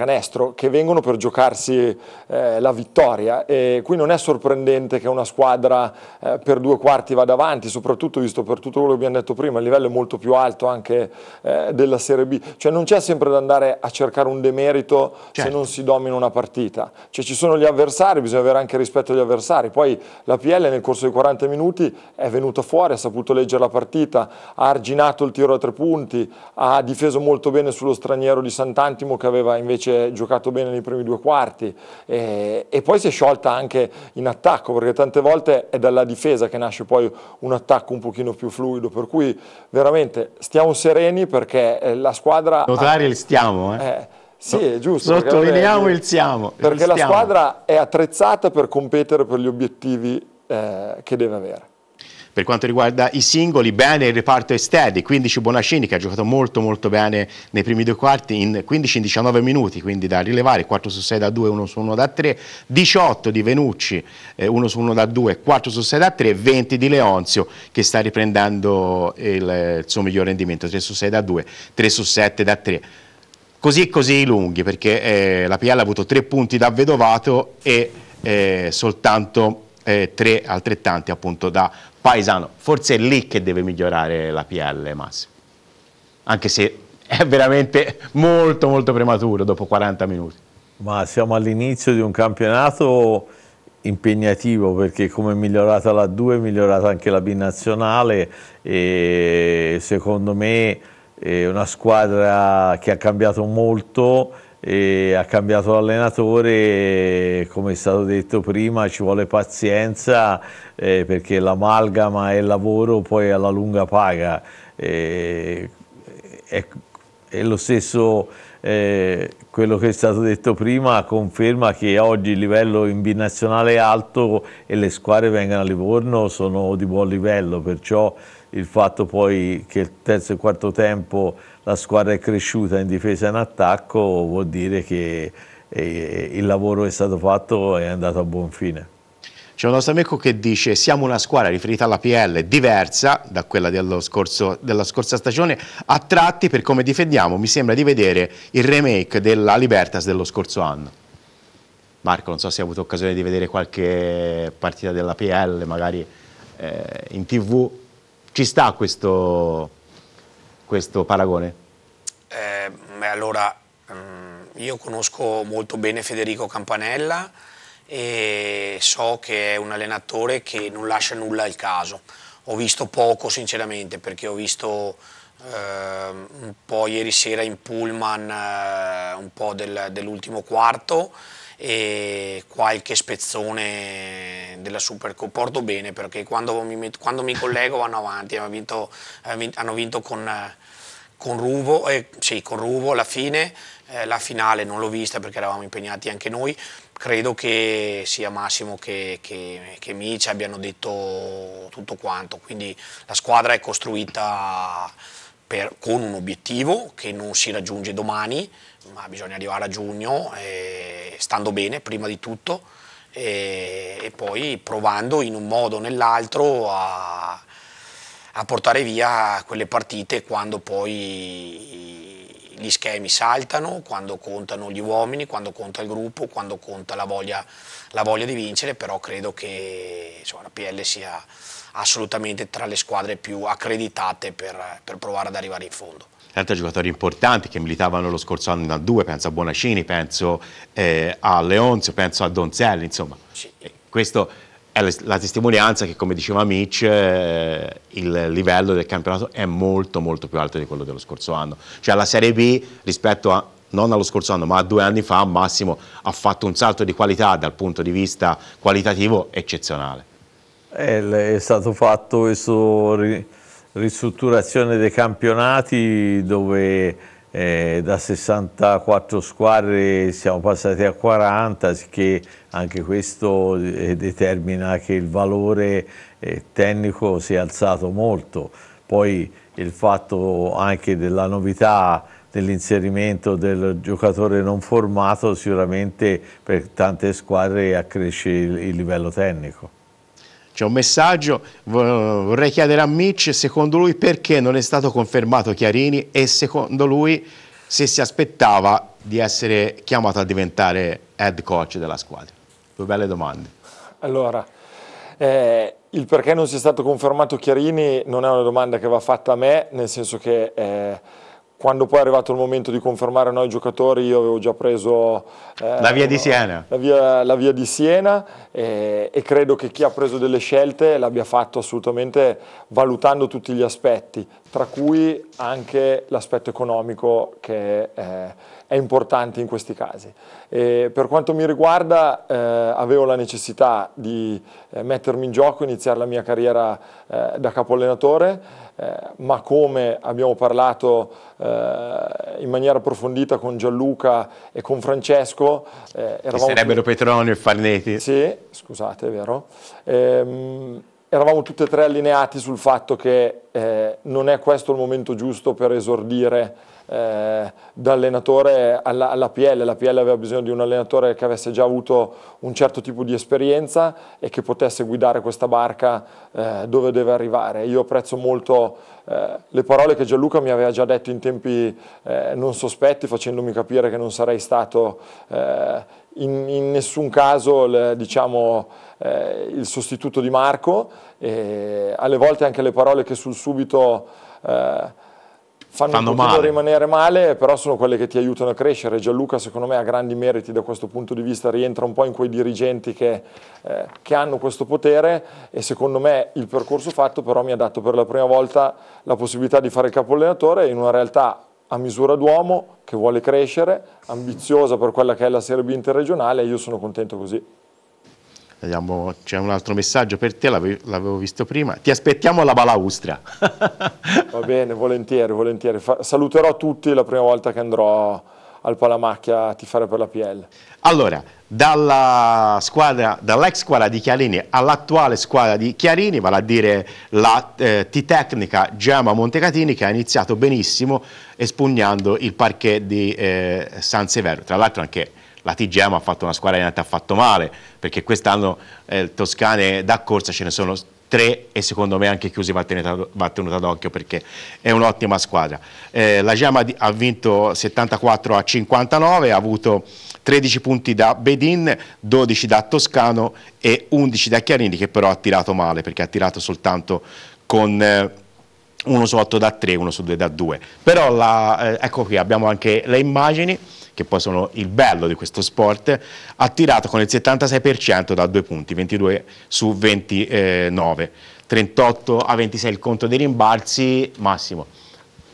che vengono per giocarsi eh, la vittoria e qui non è sorprendente che una squadra eh, per due quarti vada avanti, soprattutto visto per tutto quello che abbiamo detto prima, il livello è molto più alto anche eh, della Serie B, cioè non c'è sempre da andare a cercare un demerito certo. se non si domina una partita, cioè, ci sono gli avversari, bisogna avere anche rispetto agli avversari, poi la PL nel corso dei 40 minuti è venuta fuori, ha saputo leggere la partita, ha arginato il tiro a tre punti, ha ha difeso molto bene sullo straniero di Sant'Antimo che aveva invece giocato bene nei primi due quarti e, e, poi si è sciolta anche in attacco perché tante volte è dalla difesa che nasce poi un attacco un pochino più fluido per cui veramente stiamo sereni perché eh, la squadra... Notare ha, il stiamo eh. eh sì, è giusto. Sottolineiamo eh, il siamo. Perché il la stiamo. squadra è attrezzata per competere per gli obiettivi eh, che deve avere. Per quanto riguarda i singoli, bene il reparto esterni, 15 Bonacini che ha giocato molto molto bene nei primi due quarti, in 15-19 in minuti, quindi da rilevare, 4 su 6 da 2, 1 su 1 da 3, 18 di Venucci, 1 eh, su 1 da 2, 4 su 6 da 3, 20 di Leonzio che sta riprendendo il, il suo miglior rendimento, 3 su 6 da 2, 3 su 7 da 3 così e così lunghi perché eh, la PL ha avuto tre punti da vedovato e eh, soltanto eh, tre altrettanti appunto da paesano. Forse è lì che deve migliorare la PL Massimo, anche se è veramente molto molto prematuro dopo 40 minuti. Ma siamo all'inizio di un campionato impegnativo perché come è migliorata la 2 è migliorata anche la binazionale e secondo me è una squadra che ha cambiato molto e ha cambiato allenatore, come è stato detto prima ci vuole pazienza eh, perché l'amalgama e il lavoro poi alla lunga paga. Eh, è, è, lo stesso eh, quello che è stato detto prima conferma che oggi il livello in binazionale è alto e le squadre vengano a Livorno sono di buon livello, perciò il fatto poi che il terzo e quarto tempo la squadra è cresciuta in difesa e in attacco vuol dire che eh, il lavoro che è stato fatto è andato a buon fine. C'è un nostro amico che dice siamo una squadra riferita alla PL diversa da quella scorso, della scorsa stagione, a tratti per come difendiamo mi sembra di vedere il remake della Libertas dello scorso anno. Marco, non so se hai avuto occasione di vedere qualche partita della PL, magari eh, in tv, ci sta questo, questo paragone? Eh, beh, allora, mm, io conosco molto bene Federico Campanella e so che è un allenatore che non lascia nulla al caso. Ho visto poco sinceramente perché ho visto eh, un po' ieri sera in pullman eh, un po' del, dell'ultimo quarto e qualche spezzone della Supercoppa. Porto bene perché quando mi, met, quando mi collego vanno avanti, hanno vinto, eh, hanno vinto con, con, Ruvo, eh, sì, con Ruvo alla fine, eh, la finale non l'ho vista perché eravamo impegnati anche noi, credo che sia Massimo che, che, che Mici abbiano detto tutto quanto, quindi la squadra è costruita per, con un obiettivo che non si raggiunge domani, ma bisogna arrivare a giugno eh, stando bene prima di tutto eh, e, poi provando in un modo o nell'altro a, a, portare via quelle partite quando poi gli schemi saltano, quando contano gli uomini, quando conta il gruppo, quando conta la voglia, la voglia di vincere, però credo che insomma, la PL sia assolutamente tra le squadre più accreditate per, per provare ad arrivare in fondo tanti giocatori importanti che militavano lo scorso anno in A2, penso a Buonacini, penso eh, a Leonzio, penso a Donzelli, insomma. Questa è la testimonianza che, come diceva Mitch, eh, il livello del campionato è molto molto più alto di quello dello scorso anno. Cioè la Serie B rispetto a, non allo scorso anno, ma a due anni fa, Massimo ha fatto un salto di qualità dal punto di vista qualitativo eccezionale. Eh, è stato fatto questo ristrutturazione dei campionati dove eh, da 64 squadre siamo passati a 40, che anche questo eh, determina che il valore eh, tecnico si è alzato molto. Poi il fatto anche della novità dell'inserimento del giocatore non formato sicuramente per tante squadre accresce il, il livello tecnico. C'è un messaggio, vorrei chiedere a Mitch, secondo lui perché non è stato confermato Chiarini e secondo lui se si aspettava di essere chiamato a diventare head coach della squadra. Due belle domande. Allora, eh, il perché non sia stato confermato Chiarini non è una domanda che va fatta a me, nel senso che... Eh, quando poi è arrivato il momento di confermare noi giocatori io avevo già preso eh, la via di Siena, la via, la via di Siena eh, e credo che chi ha preso delle scelte l'abbia fatto assolutamente valutando tutti gli aspetti tra cui anche l'aspetto economico che eh, è importante in questi casi. E per quanto mi riguarda eh, avevo la necessità di eh, mettermi in gioco, iniziare la mia carriera eh, da capo capoallenatore, eh, ma come abbiamo parlato eh, in maniera approfondita con Gianluca e con Francesco... Eh, eravamo... Che sarebbero Petronio e Farneti. Sì, scusate, è vero. Ehm, eravamo tutti e tre allineati sul fatto che eh, non è questo il momento giusto per esordire eh, da allenatore alla, alla, PL. La PL aveva bisogno di un allenatore che avesse già avuto un certo tipo di esperienza e che potesse guidare questa barca eh, dove deve arrivare. Io apprezzo molto eh, le parole che Gianluca mi aveva già detto in tempi eh, non sospetti, facendomi capire che non sarei stato eh, in, in nessun caso il, diciamo, eh, il sostituto di Marco, e alle volte anche le parole che sul subito eh, fanno, fanno male. rimanere male, però sono quelle che ti aiutano a crescere. Gianluca secondo me ha grandi meriti da questo punto di vista, rientra un po' in quei dirigenti che, eh, che hanno questo potere e secondo me il percorso fatto però mi ha dato per la prima volta la possibilità di fare il capo allenatore in una realtà a misura d'uomo, che vuole crescere, ambiziosa per quella che è la Serie B interregionale e io sono contento così. Vediamo, c'è un altro messaggio per te, l'avevo visto prima. Ti aspettiamo alla Balaustra. Va bene, volentieri, volentieri. Fa saluterò tutti la prima volta che andrò al Palamacchia a tifare per la PL? Allora, dalla squadra, dall'ex squadra di Chiarini all'attuale squadra di Chiarini, vale a dire la eh, T-Tecnica Gemma Montecatini che ha iniziato benissimo espugnando il parquet di eh, San Severo, tra l'altro anche la TGM ha fatto una squadra che ha fatto male perché quest'anno eh, toscane da corsa ce ne sono tre e secondo me anche Chiusi va tenuta, va tenuta d'occhio perché è un'ottima squadra. Eh, la Giama ha vinto 74 a 59, ha avuto 13 punti da Bedin, 12 da Toscano e 11 da Chiarini che però ha tirato male perché ha tirato soltanto con... Eh, uno su 8 da 3, uno su 2 da 2. Però la, eh, ecco qui abbiamo anche le immagini che poi sono il bello di questo sport, ha tirato con il 76% da due punti, 22 su 29, 38 a 26 il conto dei rimbalzi, Massimo,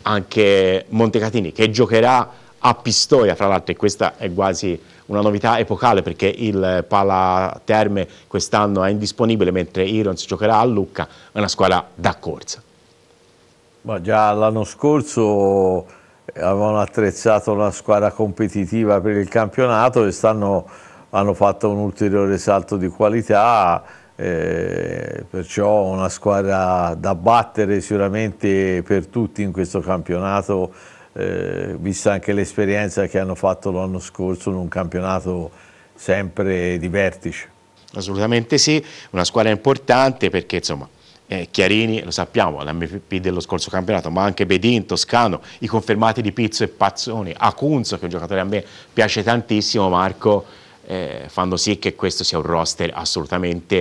anche Montecatini che giocherà a Pistoia, fra l'altro, e questa è quasi una novità epocale perché il Palaterme quest'anno è indisponibile mentre Irons giocherà a Lucca, è una squadra da corsa. Ma già l'anno scorso avevano attrezzato una squadra competitiva per il campionato e stanno, hanno fatto un ulteriore salto di qualità, eh, perciò una squadra da battere sicuramente per tutti in questo campionato, eh, vista anche l'esperienza che hanno fatto l'anno scorso in un campionato sempre di vertice. Assolutamente sì, una squadra importante perché insomma eh, Chiarini, lo sappiamo, l'MVP dello scorso campionato, ma anche Bedin, Toscano, i confermati di Pizzo e Pazzoni, Acunzo, che è un giocatore a me piace tantissimo, Marco, eh, fanno sì che questo sia un roster assolutamente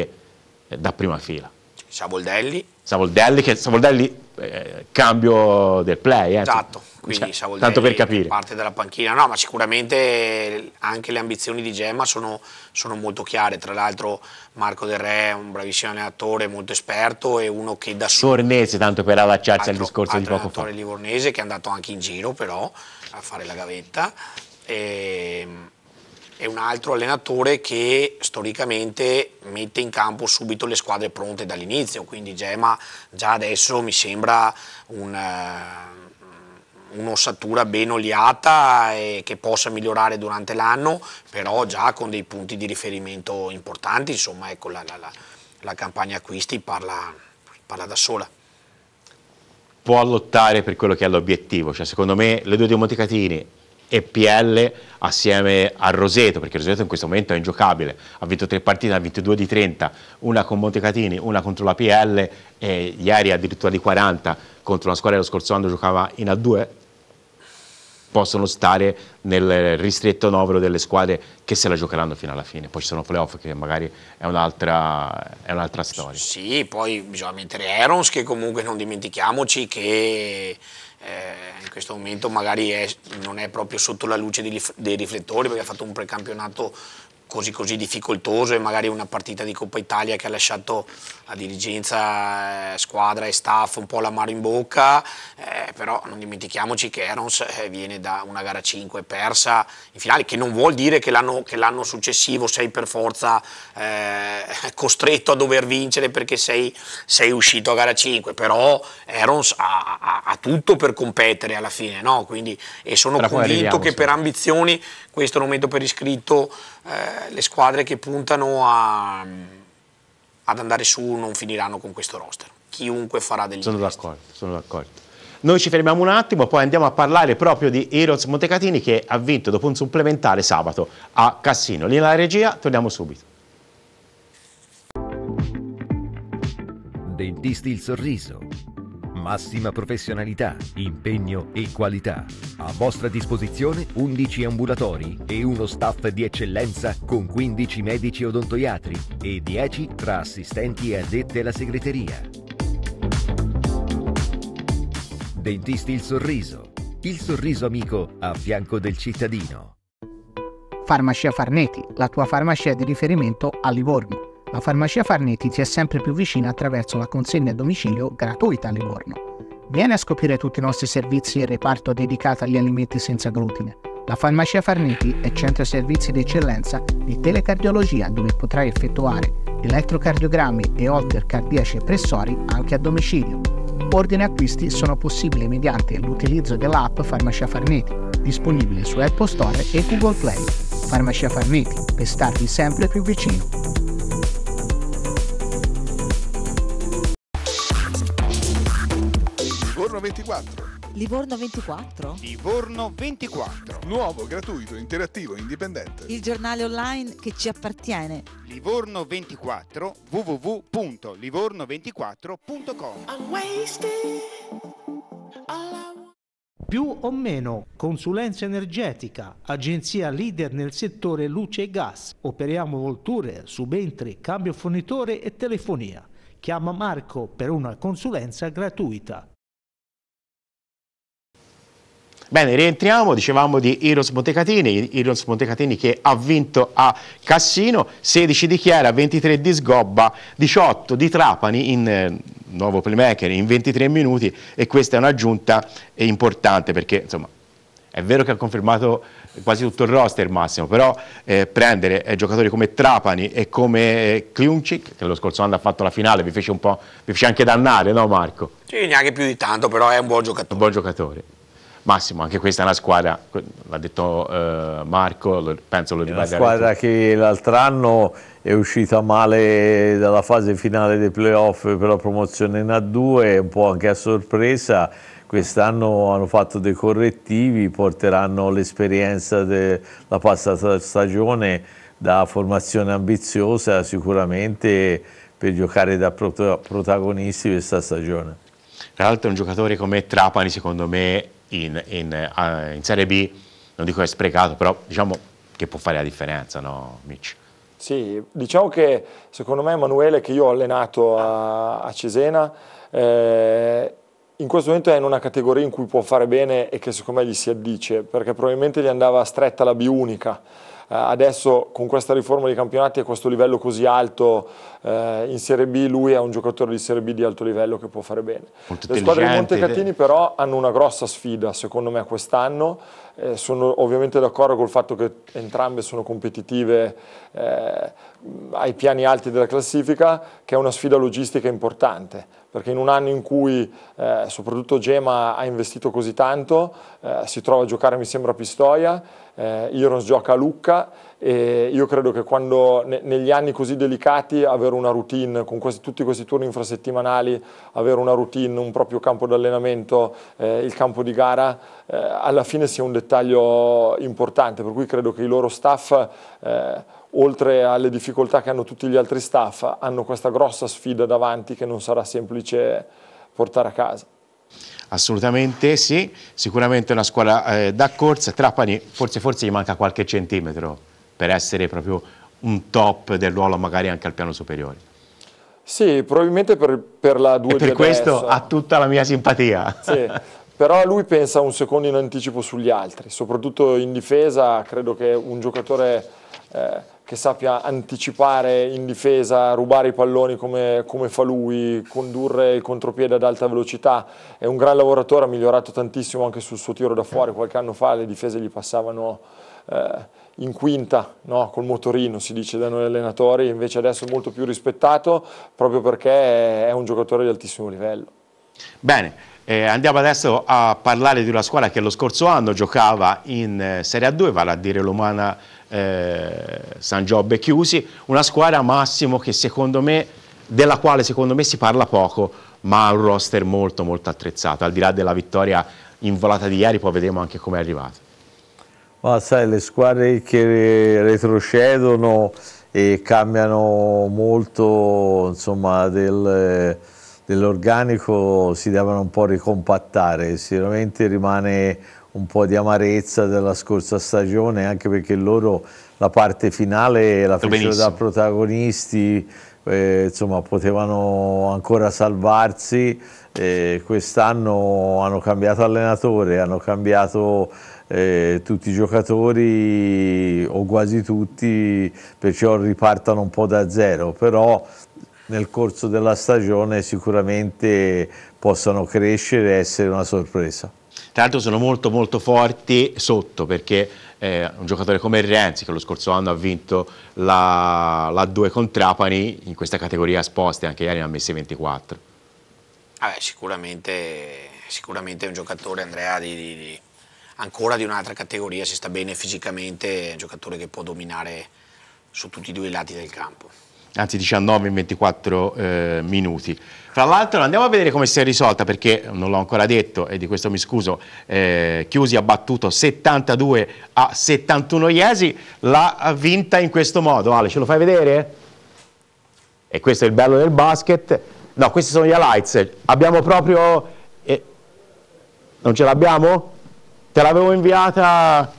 eh, da prima fila. Savoldelli. Savoldelli, che, Savoldelli eh, cambio del play. Eh. Esatto, cioè, quindi cioè, tanto per capire. parte della panchina, no, ma sicuramente anche le ambizioni di Gemma sono, sono molto chiare. Tra l'altro, Marco Del Re è un bravissimo allenatore, molto esperto e uno che da solo. Livornese, tanto per allacciarsi altro, al discorso di poco fa. livornese che è andato anche in giro, però, a fare la gavetta. E, ehm, è un altro allenatore che storicamente mette in campo subito le squadre pronte dall'inizio, quindi Gemma già adesso mi sembra eh, un'ossatura ben oliata e che possa migliorare durante l'anno, però già con dei punti di riferimento importanti, insomma ecco, la, la, la campagna acquisti parla, parla da sola può lottare per quello che è l'obiettivo. Cioè, secondo me le due di Montecatini e PL assieme a Roseto, perché Roseto in questo momento è ingiocabile, ha vinto tre partite, ha vinto due di 30, una con Montecatini, una contro la PL e ieri addirittura di 40 contro una squadra che lo scorso anno giocava in A2, possono stare nel ristretto novero delle squadre che se la giocheranno fino alla fine. Poi ci sono playoff che magari è un'altra, è un'altra storia. Sì, poi bisogna mettere Erons che comunque non dimentichiamoci che eh, in questo momento magari è, non è proprio sotto la luce dei, dei riflettori perché ha fatto un precampionato così così difficoltoso e magari una partita di Coppa Italia che ha lasciato la dirigenza, eh, squadra e staff un po' l'amaro in bocca, eh, però non dimentichiamoci che Erons eh, viene da una gara 5 persa in finale, che non vuol dire che l'anno, successivo sei per forza eh, costretto a dover vincere perché sei, sei, uscito a gara 5, però Erons ha, ha, ha tutto per competere alla fine, no? Quindi, e sono Tra convinto che per ambizioni questo è un momento per iscritto eh, le squadre che puntano a, mm, ad andare su non finiranno con questo roster. Chiunque farà degli Sono d'accordo, sono d'accordo. Noi ci fermiamo un attimo, poi andiamo a parlare proprio di Eros Montecatini che ha vinto dopo un supplementare sabato a Cassino. Lì nella regia, torniamo subito. Dentisti il sorriso massima professionalità, impegno e qualità. A vostra disposizione 11 ambulatori e uno staff di eccellenza con 15 medici odontoiatri e 10 tra assistenti e addette alla segreteria. Dentisti il sorriso. Il sorriso amico a fianco del cittadino. Farmacia Farneti, la tua farmacia di riferimento a Livorno la farmacia Farnetti ti è sempre più vicina attraverso la consegna a domicilio gratuita a Livorno. Vieni a scoprire tutti i nostri servizi e il reparto dedicato agli alimenti senza glutine. La farmacia Farnetti è centro servizi d'eccellenza di telecardiologia dove potrai effettuare elettrocardiogrammi e holter cardiaci e pressori anche a domicilio. Ordini e acquisti sono possibili mediante l'utilizzo dell'app Farmacia Farnetti, disponibile su Apple Store e Google Play. Farmacia Farnetti, per starvi sempre più vicino. 24. Livorno 24. Livorno 24. Nuovo, gratuito, interattivo, indipendente. Il giornale online che ci appartiene. Livorno 24 www.livorno24.com. Più o meno consulenza energetica, agenzia leader nel settore luce e gas. Operiamo volture, subentri, cambio fornitore e telefonia. Chiama Marco per una consulenza gratuita. Bene, rientriamo, dicevamo di Iros Montecatini, Iros Montecatini che ha vinto a Cassino, 16 di Chiara, 23 di Sgobba, 18 di Trapani in eh, nuovo playmaker in 23 minuti e questa è un'aggiunta eh, importante perché insomma è vero che ha confermato quasi tutto il roster Massimo, però eh, prendere eh, giocatori come Trapani e come eh, Kliuncic, che lo scorso anno ha fatto la finale, vi fece, vi fece anche dannare, no Marco? Sì, neanche più di tanto, però è un buon giocatore. Un buon giocatore. Massimo, anche questa è una squadra, l'ha detto eh, Marco, penso lo ribadirà. È una squadra che l'altro anno è uscita male dalla fase finale dei playoff per la promozione in A2, un po' anche a sorpresa, quest'anno hanno fatto dei correttivi, porteranno l'esperienza della passata stagione da formazione ambiziosa sicuramente per giocare da protagonisti questa stagione. Tra l'altro un giocatore come Trapani secondo me in, in, uh, in, Serie B, non dico che è sprecato, però diciamo che può fare la differenza, no Mitch? Sì, diciamo che secondo me Emanuele, che io ho allenato a, a Cesena, eh, in questo momento è in una categoria in cui può fare bene e che secondo me gli si addice, perché probabilmente gli andava stretta la B unica. Eh, adesso con questa riforma dei campionati a questo livello così alto eh, in Serie B lui è un giocatore di Serie B di alto livello che può fare bene. Molto Le squadre di Montecatini eh. però hanno una grossa sfida secondo me quest'anno, eh, sono ovviamente d'accordo col fatto che entrambe sono competitive eh, ai piani alti della classifica, che è una sfida logistica importante perché in un anno in cui eh, soprattutto Gema ha investito così tanto, eh, si trova a giocare mi sembra a Pistoia, eh, Irons gioca a Lucca e io credo che quando, ne, negli anni così delicati avere una routine con quasi, tutti questi turni infrasettimanali, avere una routine, un proprio campo d'allenamento, eh, il campo di gara, eh, alla fine sia un dettaglio importante, per cui credo che i loro staff eh, oltre alle difficoltà che hanno tutti gli altri staff, hanno questa grossa sfida davanti che non sarà semplice portare a casa. Assolutamente sì, sicuramente una squadra eh, da corsa, Trapani forse, forse gli manca qualche centimetro per essere proprio un top del ruolo magari anche al piano superiore. Sì, probabilmente per, per la 2 e per questo adesso. ha tutta la mia simpatia. Sì, però lui pensa un secondo in anticipo sugli altri, soprattutto in difesa credo che un giocatore... Eh, che sappia anticipare in difesa, rubare i palloni come, come, fa lui, condurre il contropiede ad alta velocità. È un gran lavoratore, ha migliorato tantissimo anche sul suo tiro da fuori. Qualche anno fa le difese gli passavano eh, in quinta, no? col motorino si dice da noi allenatori, invece adesso è molto più rispettato proprio perché è un giocatore di altissimo livello. Bene. Eh, andiamo adesso a parlare di una squadra che lo scorso anno giocava in eh, Serie A2, vale a dire l'Umana eh, San Giobbe chiusi, una squadra Massimo che secondo me, della quale secondo me si parla poco, ma ha un roster molto molto attrezzato, al di là della vittoria in volata di ieri, poi vedremo anche come è arrivato. Ma sai, le squadre che retrocedono e cambiano molto del, dell'organico si devono un po' ricompattare, sicuramente rimane un po' di amarezza della scorsa stagione, anche perché loro la parte finale la fecero da protagonisti, eh, insomma potevano ancora salvarsi, eh, quest'anno hanno cambiato allenatore, hanno cambiato eh, tutti i giocatori o quasi tutti, perciò ripartano un po' da zero, però nel corso della stagione sicuramente possano crescere e essere una sorpresa. Tra l'altro sono molto molto forti sotto perché eh, un giocatore come Renzi che lo scorso anno ha vinto la, la 2 con Trapani in questa categoria sposte, anche ieri ne ha messi 24. Ah, sicuramente, sicuramente, è un giocatore Andrea di, di, di, ancora di un'altra categoria, se sta bene fisicamente è un giocatore che può dominare su tutti i due lati del campo. Anzi 19 in 24 eh, minuti. Fra l'altro andiamo a vedere come si è risolta, perché non l'ho ancora detto e di questo mi scuso, eh, Chiusi ha battuto 72 a 71 Iesi, l'ha vinta in questo modo. Ale, ce lo fai vedere? E questo è il bello del basket. No, questi sono gli highlights. Abbiamo proprio... Eh, non ce l'abbiamo? Te l'avevo inviata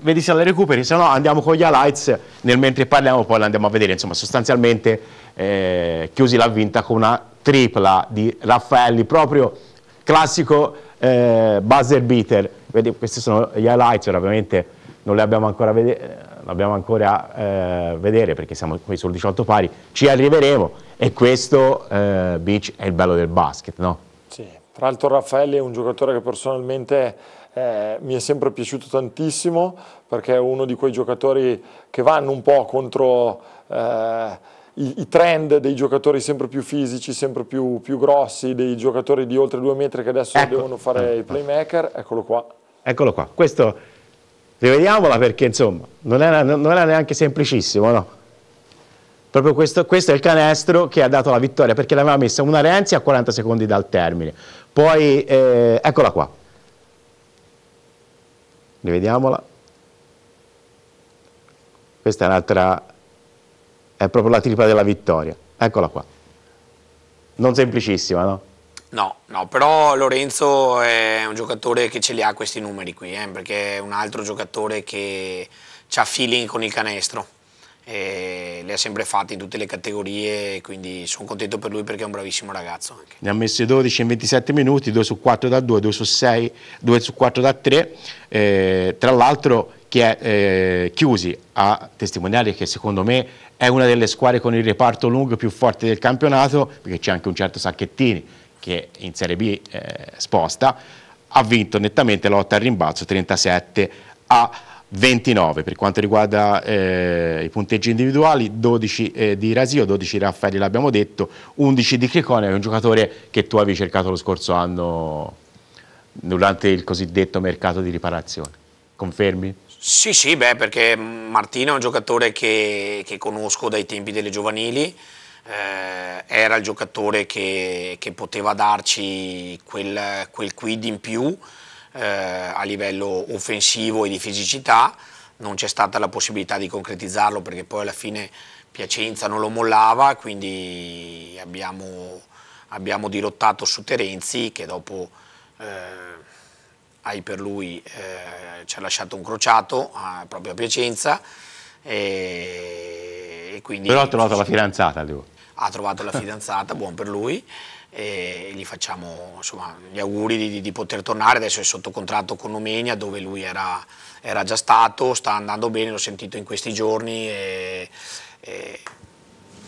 vedi se la recuperi, se no andiamo con gli highlights, nel mentre parliamo poi la andiamo a vedere, insomma sostanzialmente eh, Chiusi l'ha vinta con una tripla di Raffaelli, proprio classico eh, buzzer beater, vedi, questi sono gli highlights, ovviamente non li abbiamo ancora, vede eh, abbiamo ancora eh, vedere perché siamo qui sul 18 pari, ci arriveremo e questo eh, Beach è il bello del basket, no? Sì, tra l'altro Raffaelli è un giocatore che personalmente eh, mi è sempre piaciuto tantissimo perché è uno di quei giocatori che vanno un po' contro eh, i, i, trend dei giocatori sempre più fisici, sempre più, più, grossi, dei giocatori di oltre due metri che adesso ecco. devono fare mm. i playmaker, eccolo qua. Eccolo qua, questo rivediamola perché insomma non era, non era neanche semplicissimo, no? Proprio questo, questo, è il canestro che ha dato la vittoria perché l'aveva messa una Renzi a 40 secondi dal termine. Poi, eh, eccola qua, rivediamola. Questa è un'altra, è proprio la tripla della vittoria, eccola qua. Non semplicissima, no? No, no, però Lorenzo è un giocatore che ce li ha questi numeri qui, eh, perché è un altro giocatore che ha feeling con il canestro e le ha sempre fatte in tutte le categorie, quindi sono contento per lui perché è un bravissimo ragazzo. Anche. Ne ha messe 12 in 27 minuti, 2 su 4 da 2, 2 su 6, 2 su 4 da 3, eh, tra l'altro che è eh, Chiusi a testimoniare che secondo me è una delle squadre con il reparto lungo più forte del campionato, perché c'è anche un certo Sacchettini che in Serie B eh, sposta, ha vinto nettamente la lotta al rimbalzo 37 a 29 per quanto riguarda eh, i punteggi individuali, 12 eh, di Rasio, 12 di Raffaelli l'abbiamo detto, 11 di Cricone, è un giocatore che tu avevi cercato lo scorso anno durante il cosiddetto mercato di riparazione. Confermi? Sì, sì, beh, perché Martino è un giocatore che, che conosco dai tempi delle giovanili, eh, era il giocatore che, che poteva darci quel, quel quid in più, eh, a livello offensivo e di fisicità, non c'è stata la possibilità di concretizzarlo perché poi alla fine Piacenza non lo mollava, quindi abbiamo, abbiamo dirottato su Terenzi che dopo eh, ai per lui eh, ci ha lasciato un crociato a, ah, proprio a Piacenza. E, e quindi, Però ha trovato la fidanzata lui ha trovato la fidanzata, buon per lui e gli facciamo insomma, gli auguri di, di, poter tornare, adesso è sotto contratto con Omenia dove lui era, era già stato, sta andando bene, l'ho sentito in questi giorni e, e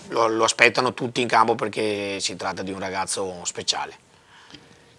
lo, lo aspettano tutti in campo perché si tratta di un ragazzo speciale.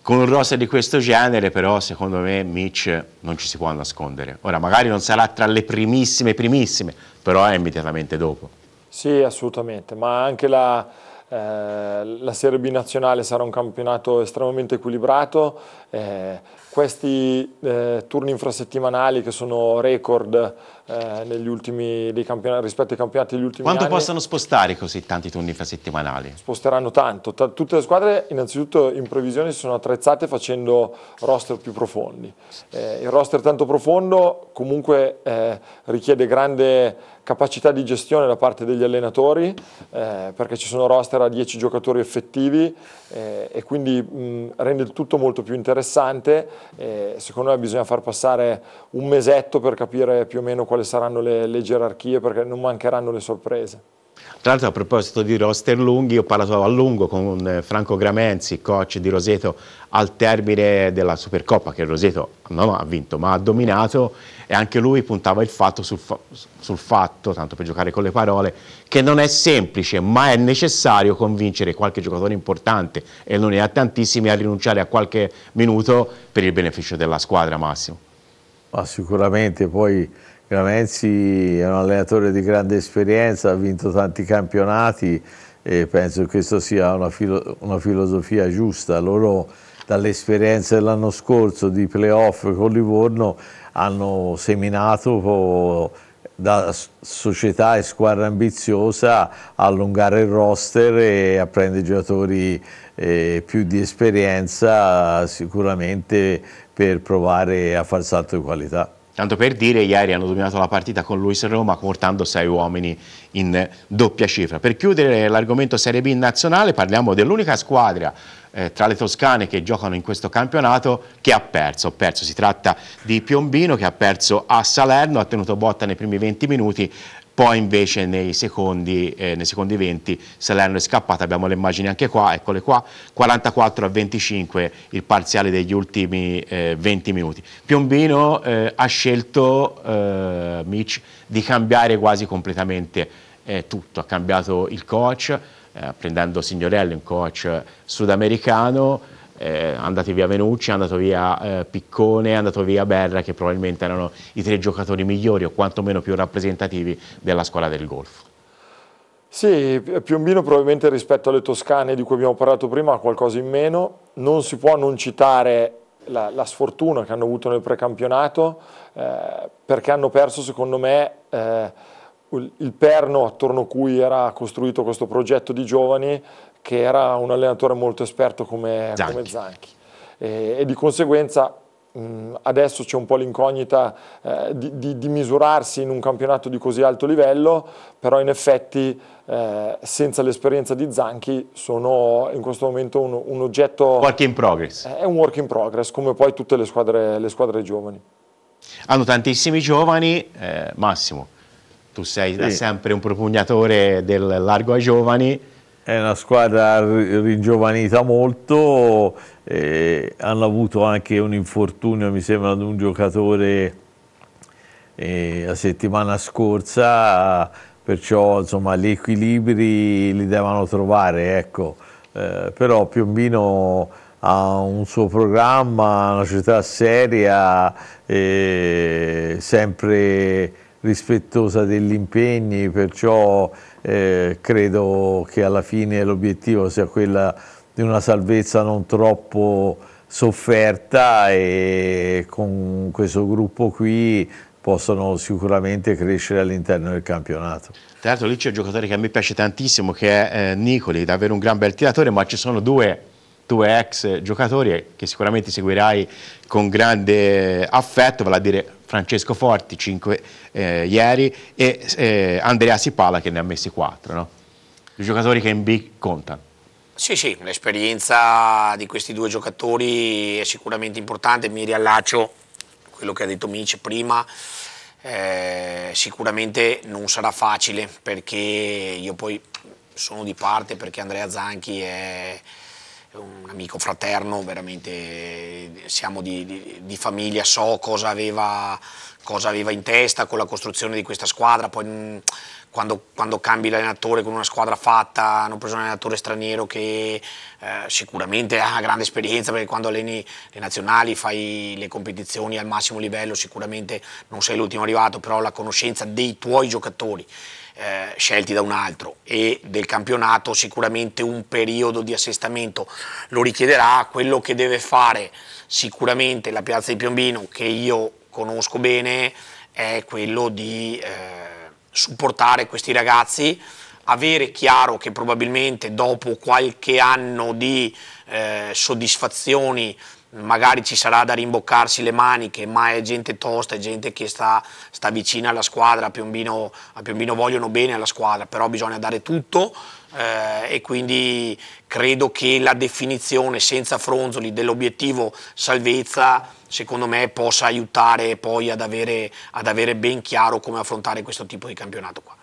Con un rosa di questo genere però secondo me Mitch non ci si può nascondere. Ora magari non sarà tra le primissime primissime, però è immediatamente dopo. Sì, assolutamente, ma anche la, eh, la Serie B nazionale sarà un campionato estremamente equilibrato, eh, questi eh, turni infrasettimanali che sono record eh, ultimi, rispetto ai campionati degli ultimi Quanto anni. Quanto possono spostare così tanti turni settimanali? Sposteranno tanto. T tutte le squadre innanzitutto in previsione si sono attrezzate facendo roster più profondi. Eh, il roster tanto profondo comunque eh, richiede grande capacità di gestione da parte degli allenatori eh, perché ci sono roster a 10 giocatori effettivi eh, e quindi mh, rende il tutto molto più interessante eh, secondo me bisogna far passare un mesetto per capire più o meno qual quali saranno le, le gerarchie perché non mancheranno le sorprese. Tra l'altro a proposito di roster lunghi, ho parlato a lungo con eh, Franco Gramenzi, coach di Roseto, al termine della Supercoppa che Roseto non ha vinto ma ha dominato e anche lui puntava il fatto sul, fa sul fatto, tanto per giocare con le parole, che non è semplice ma è necessario convincere qualche giocatore importante e non ne ha tantissimi a rinunciare a qualche minuto per il beneficio della squadra Massimo. Ma sicuramente poi Gramenzi è un allenatore di grande esperienza, ha vinto tanti campionati e penso che questa sia una, filo una filosofia giusta. Loro dall'esperienza dell'anno scorso di playoff con Livorno hanno seminato da società e squadra ambiziosa a allungare il roster e a prendere giocatori eh, più di esperienza sicuramente per provare a far salto di qualità. Tanto per dire, ieri hanno dominato la partita con Luis Roma portando sei uomini in doppia cifra. Per chiudere l'argomento Serie B nazionale parliamo dell'unica squadra eh, tra le toscane che giocano in questo campionato che ha perso. perso. Si tratta di Piombino che ha perso a Salerno, ha tenuto botta nei primi 20 minuti, poi invece nei secondi, eh, nei secondi 20 Salerno è scappata, abbiamo le immagini anche qua, eccole qua, 44 a 25 il parziale degli ultimi eh, 20 minuti. Piombino eh, ha scelto eh, Mitch di cambiare quasi completamente eh, tutto, ha cambiato il coach, eh, prendendo Signorelli, un coach sudamericano, eh, andato via Venucci, è andato via eh, Piccone, è andato via Berra che probabilmente erano i tre giocatori migliori o quantomeno più rappresentativi della squadra del golf. Sì, Piombino probabilmente rispetto alle Toscane di cui abbiamo parlato prima ha qualcosa in meno, non si può non citare la, la sfortuna che hanno avuto nel precampionato eh, perché hanno perso secondo me eh, il perno attorno a cui era costruito questo progetto di giovani che era un allenatore molto esperto come Zanchi. Come Zanchi. E, e, di conseguenza mh, adesso c'è un po' l'incognita eh, di, di, di, misurarsi in un campionato di così alto livello, però in effetti eh, senza l'esperienza di Zanchi sono in questo momento un, un oggetto... Work in progress. Eh, è un work in progress, come poi tutte le squadre, le squadre giovani. Hanno tantissimi giovani, eh, Massimo, tu sei sì. da sempre un propugnatore del largo ai giovani, è una squadra ringiovanita molto, eh, hanno avuto anche un infortunio, mi sembra, di un giocatore eh, la settimana scorsa, perciò insomma, gli equilibri li devono trovare, ecco. Eh, però Piombino ha un suo programma, una società seria, sempre rispettosa degli impegni, perciò eh, credo che alla fine l'obiettivo sia quella di una salvezza non troppo sofferta e con questo gruppo qui possono sicuramente crescere all'interno del campionato. Tra l'altro lì c'è un giocatore che a me piace tantissimo che è eh, Nicoli, davvero un gran bel tiratore, ma ci sono due, due ex giocatori che sicuramente seguirai con grande affetto, vale a dire Francesco Forti 5 eh, ieri e eh, Andrea Sipala che ne ha messi 4, no? I giocatori che in B contano. Sì, sì, l'esperienza di questi due giocatori è sicuramente importante, mi riallaccio a quello che ha detto Mice prima, eh, sicuramente non sarà facile perché io poi sono di parte perché Andrea Zanchi è un amico fraterno, veramente siamo di, di, di famiglia, so cosa aveva, cosa aveva, in testa con la costruzione di questa squadra, poi mm, quando, quando cambi l'allenatore con una squadra fatta, hanno preso un allenatore straniero che eh, sicuramente ha una grande esperienza perché quando alleni le nazionali fai le competizioni al massimo livello sicuramente non sei l'ultimo arrivato, però la conoscenza dei tuoi giocatori eh, scelti da un altro e del campionato sicuramente un periodo di assestamento lo richiederà, quello che deve fare sicuramente la piazza di Piombino che io conosco bene è quello di eh, supportare questi ragazzi, avere chiaro che probabilmente dopo qualche anno di eh, soddisfazioni magari ci sarà da rimboccarsi le maniche, ma è gente tosta, è gente che sta, sta vicina alla squadra, a Piombino, a Piombino, vogliono bene alla squadra, però bisogna dare tutto eh, e quindi credo che la definizione senza fronzoli dell'obiettivo salvezza secondo me possa aiutare poi ad avere, ad avere ben chiaro come affrontare questo tipo di campionato qua.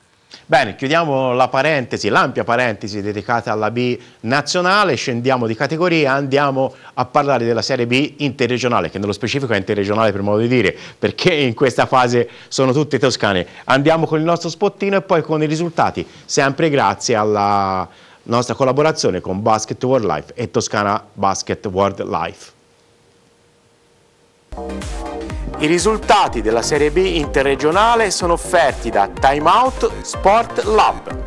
Bene, chiudiamo la parentesi, l'ampia parentesi dedicata alla B nazionale, scendiamo di categoria, andiamo a parlare della Serie B interregionale, che nello specifico è interregionale per modo di dire, perché in questa fase sono tutte toscane. Andiamo con il nostro spottino e poi con i risultati, sempre grazie alla nostra collaborazione con Basket World Life e Toscana Basket World Life. I risultati della Serie B interregionale sono offerti da Time Out Sport Lab.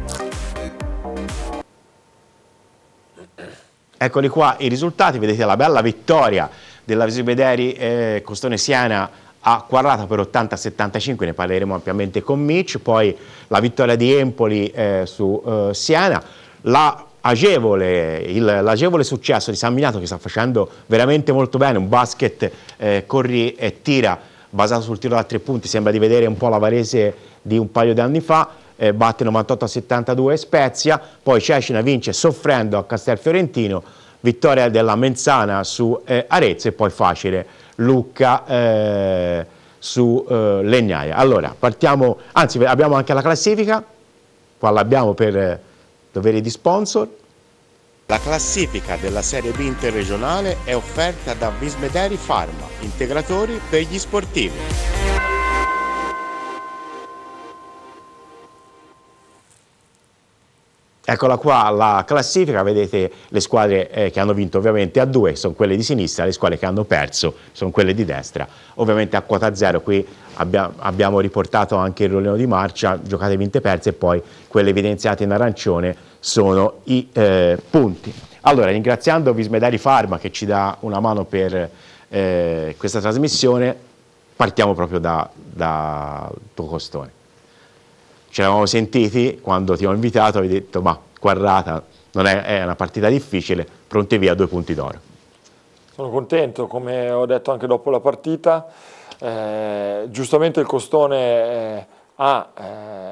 Eccoli qua i risultati, vedete la bella vittoria della Visibederi eh, Costone Siena a Quarrata per 80-75, ne parleremo ampiamente con Mitch, poi la vittoria di Empoli eh, su eh, Siena, la agevole, l'agevole successo di San Minato che sta facendo veramente molto bene, un basket eh, corri e tira basato sul tiro da tre punti, sembra di vedere un po' la Varese di un paio di anni fa, eh, batte 98 a 72 Spezia, poi Cecina vince soffrendo a Castel Fiorentino, vittoria della Menzana su eh, Arezzo e poi facile Lucca eh, su eh, Legnaia. Allora, partiamo, anzi abbiamo anche la classifica, qua l'abbiamo per eh, Doveri di sponsor? La classifica della Serie B interregionale è offerta da Vismederi Pharma, integratori per gli sportivi. Eccola qua la classifica, vedete le squadre eh, che hanno vinto ovviamente a due sono quelle di sinistra, le squadre che hanno perso sono quelle di destra. Ovviamente a quota zero qui abbia, abbiamo riportato anche il rollino di marcia, giocate vinte e perse e poi quelle evidenziate in arancione sono i eh, punti. Allora ringraziando Vismedari Pharma che ci dà una mano per eh, questa trasmissione, partiamo proprio dal da tuo costone ci eravamo sentiti quando ti ho invitato, hai detto ma guardata, è, è, una partita difficile, pronti via due punti d'oro. Sono contento, come ho detto anche dopo la partita, eh, giustamente il Costone eh, ha...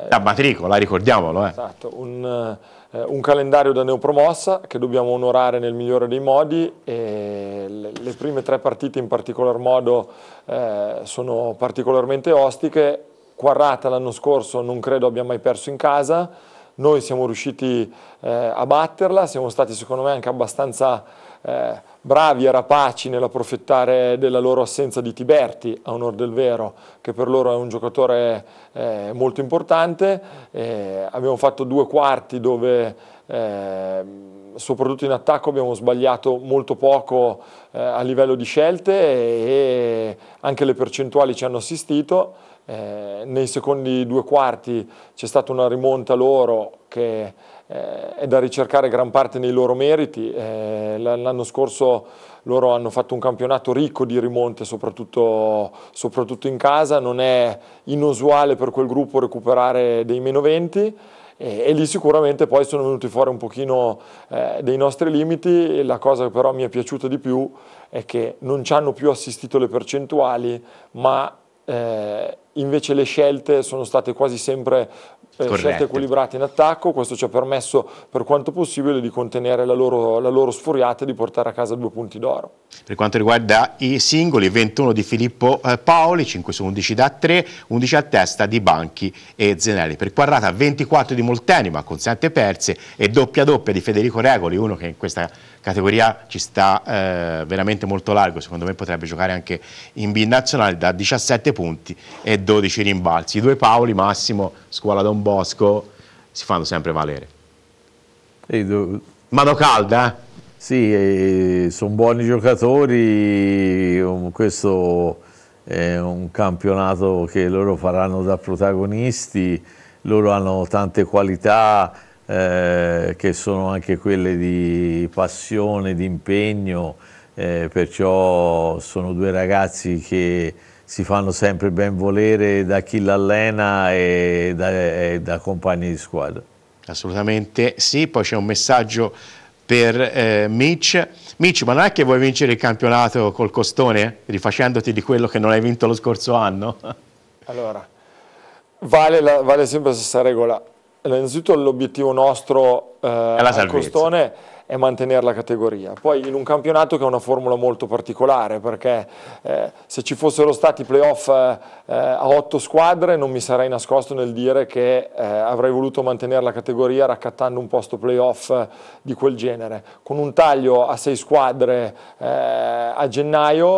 Eh, da matricola, ricordiamolo. Eh. Esatto, un, eh, un, calendario da neopromossa che dobbiamo onorare nel migliore dei modi e le, le prime tre partite in particolar modo sono particolarmente ostiche Quarrata l'anno scorso non credo abbia mai perso in casa, noi siamo riusciti eh, a batterla, siamo stati secondo me anche abbastanza eh, bravi e rapaci nell'approfittare della loro assenza di Tiberti, a onore del vero, che per loro è un giocatore eh, molto importante. Eh, abbiamo fatto due quarti dove eh, soprattutto in attacco abbiamo sbagliato molto poco eh, a livello di scelte e, e anche le percentuali ci hanno assistito eh, nei secondi due quarti c'è stata una rimonta loro che eh, è da ricercare gran parte nei loro meriti. Eh, l'anno scorso loro hanno fatto un campionato ricco di rimonte, soprattutto, soprattutto, in casa. Non è inusuale per quel gruppo recuperare dei meno 20. E, e lì sicuramente poi sono venuti fuori un pochino eh, dei nostri limiti, la cosa che però mi è piaciuta di più è che non ci hanno più assistito le percentuali, ma eh, invece le scelte sono state quasi sempre eh, scelte equilibrate in attacco, questo ci ha permesso per quanto possibile di contenere la loro, la loro sfuriata e di portare a casa due punti d'oro. Per quanto riguarda i singoli, 21 di Filippo eh, Paoli, 5 su 11 da 3, 11 a testa di Banchi e Zenelli. Per quadrata 24 di Molteni ma con 7 perse e doppia doppia di Federico Regoli, uno che in questa categoria ci sta eh, veramente molto largo, secondo me potrebbe giocare anche in B nazionale da 17 punti e 12 rimbalzi. I due Paoli, Massimo, Scuola Don Bosco, si fanno sempre valere. Mano calda, eh? Sì, sono buoni giocatori, um, questo è un campionato che loro faranno da protagonisti, loro hanno tante qualità, eh, che sono anche quelle di passione, di impegno, eh, perciò sono due ragazzi che si fanno sempre ben volere da chi l'allena e da, e da compagni di squadra. Assolutamente sì, poi c'è un messaggio per eh, Mitch. Mitch, ma non è che vuoi vincere il campionato col costone, rifacendoti di quello che non hai vinto lo scorso anno? allora, vale, la, vale sempre la stessa regola innanzitutto l'obiettivo nostro eh, a Costone è mantenere la categoria. Poi in un campionato che è una formula molto particolare, perché eh, se ci fossero stati playoff eh, eh a otto squadre non mi sarei nascosto nel dire che eh, avrei voluto mantenere la categoria raccattando un posto playoff eh, di quel genere. Con un taglio a sei squadre eh, a gennaio,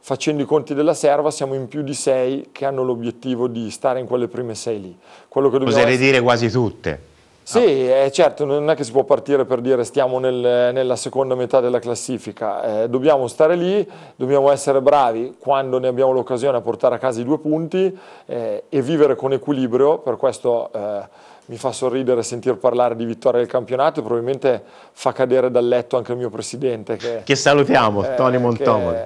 facendo i conti della serva, siamo in più di sei che hanno l'obiettivo di stare in quelle prime sei lì. Quello che dobbiamo... Oserei dire quasi tutte. Sì, eh, certo, non è che si può partire per dire stiamo nel, nella seconda metà della classifica, eh, dobbiamo stare lì, dobbiamo essere bravi quando ne abbiamo l'occasione a portare a casa i due punti eh, e vivere con equilibrio, per questo eh, mi fa sorridere sentir parlare di vittoria del campionato e probabilmente fa cadere dal letto anche il mio presidente. Che, che salutiamo, eh, Tony Montomori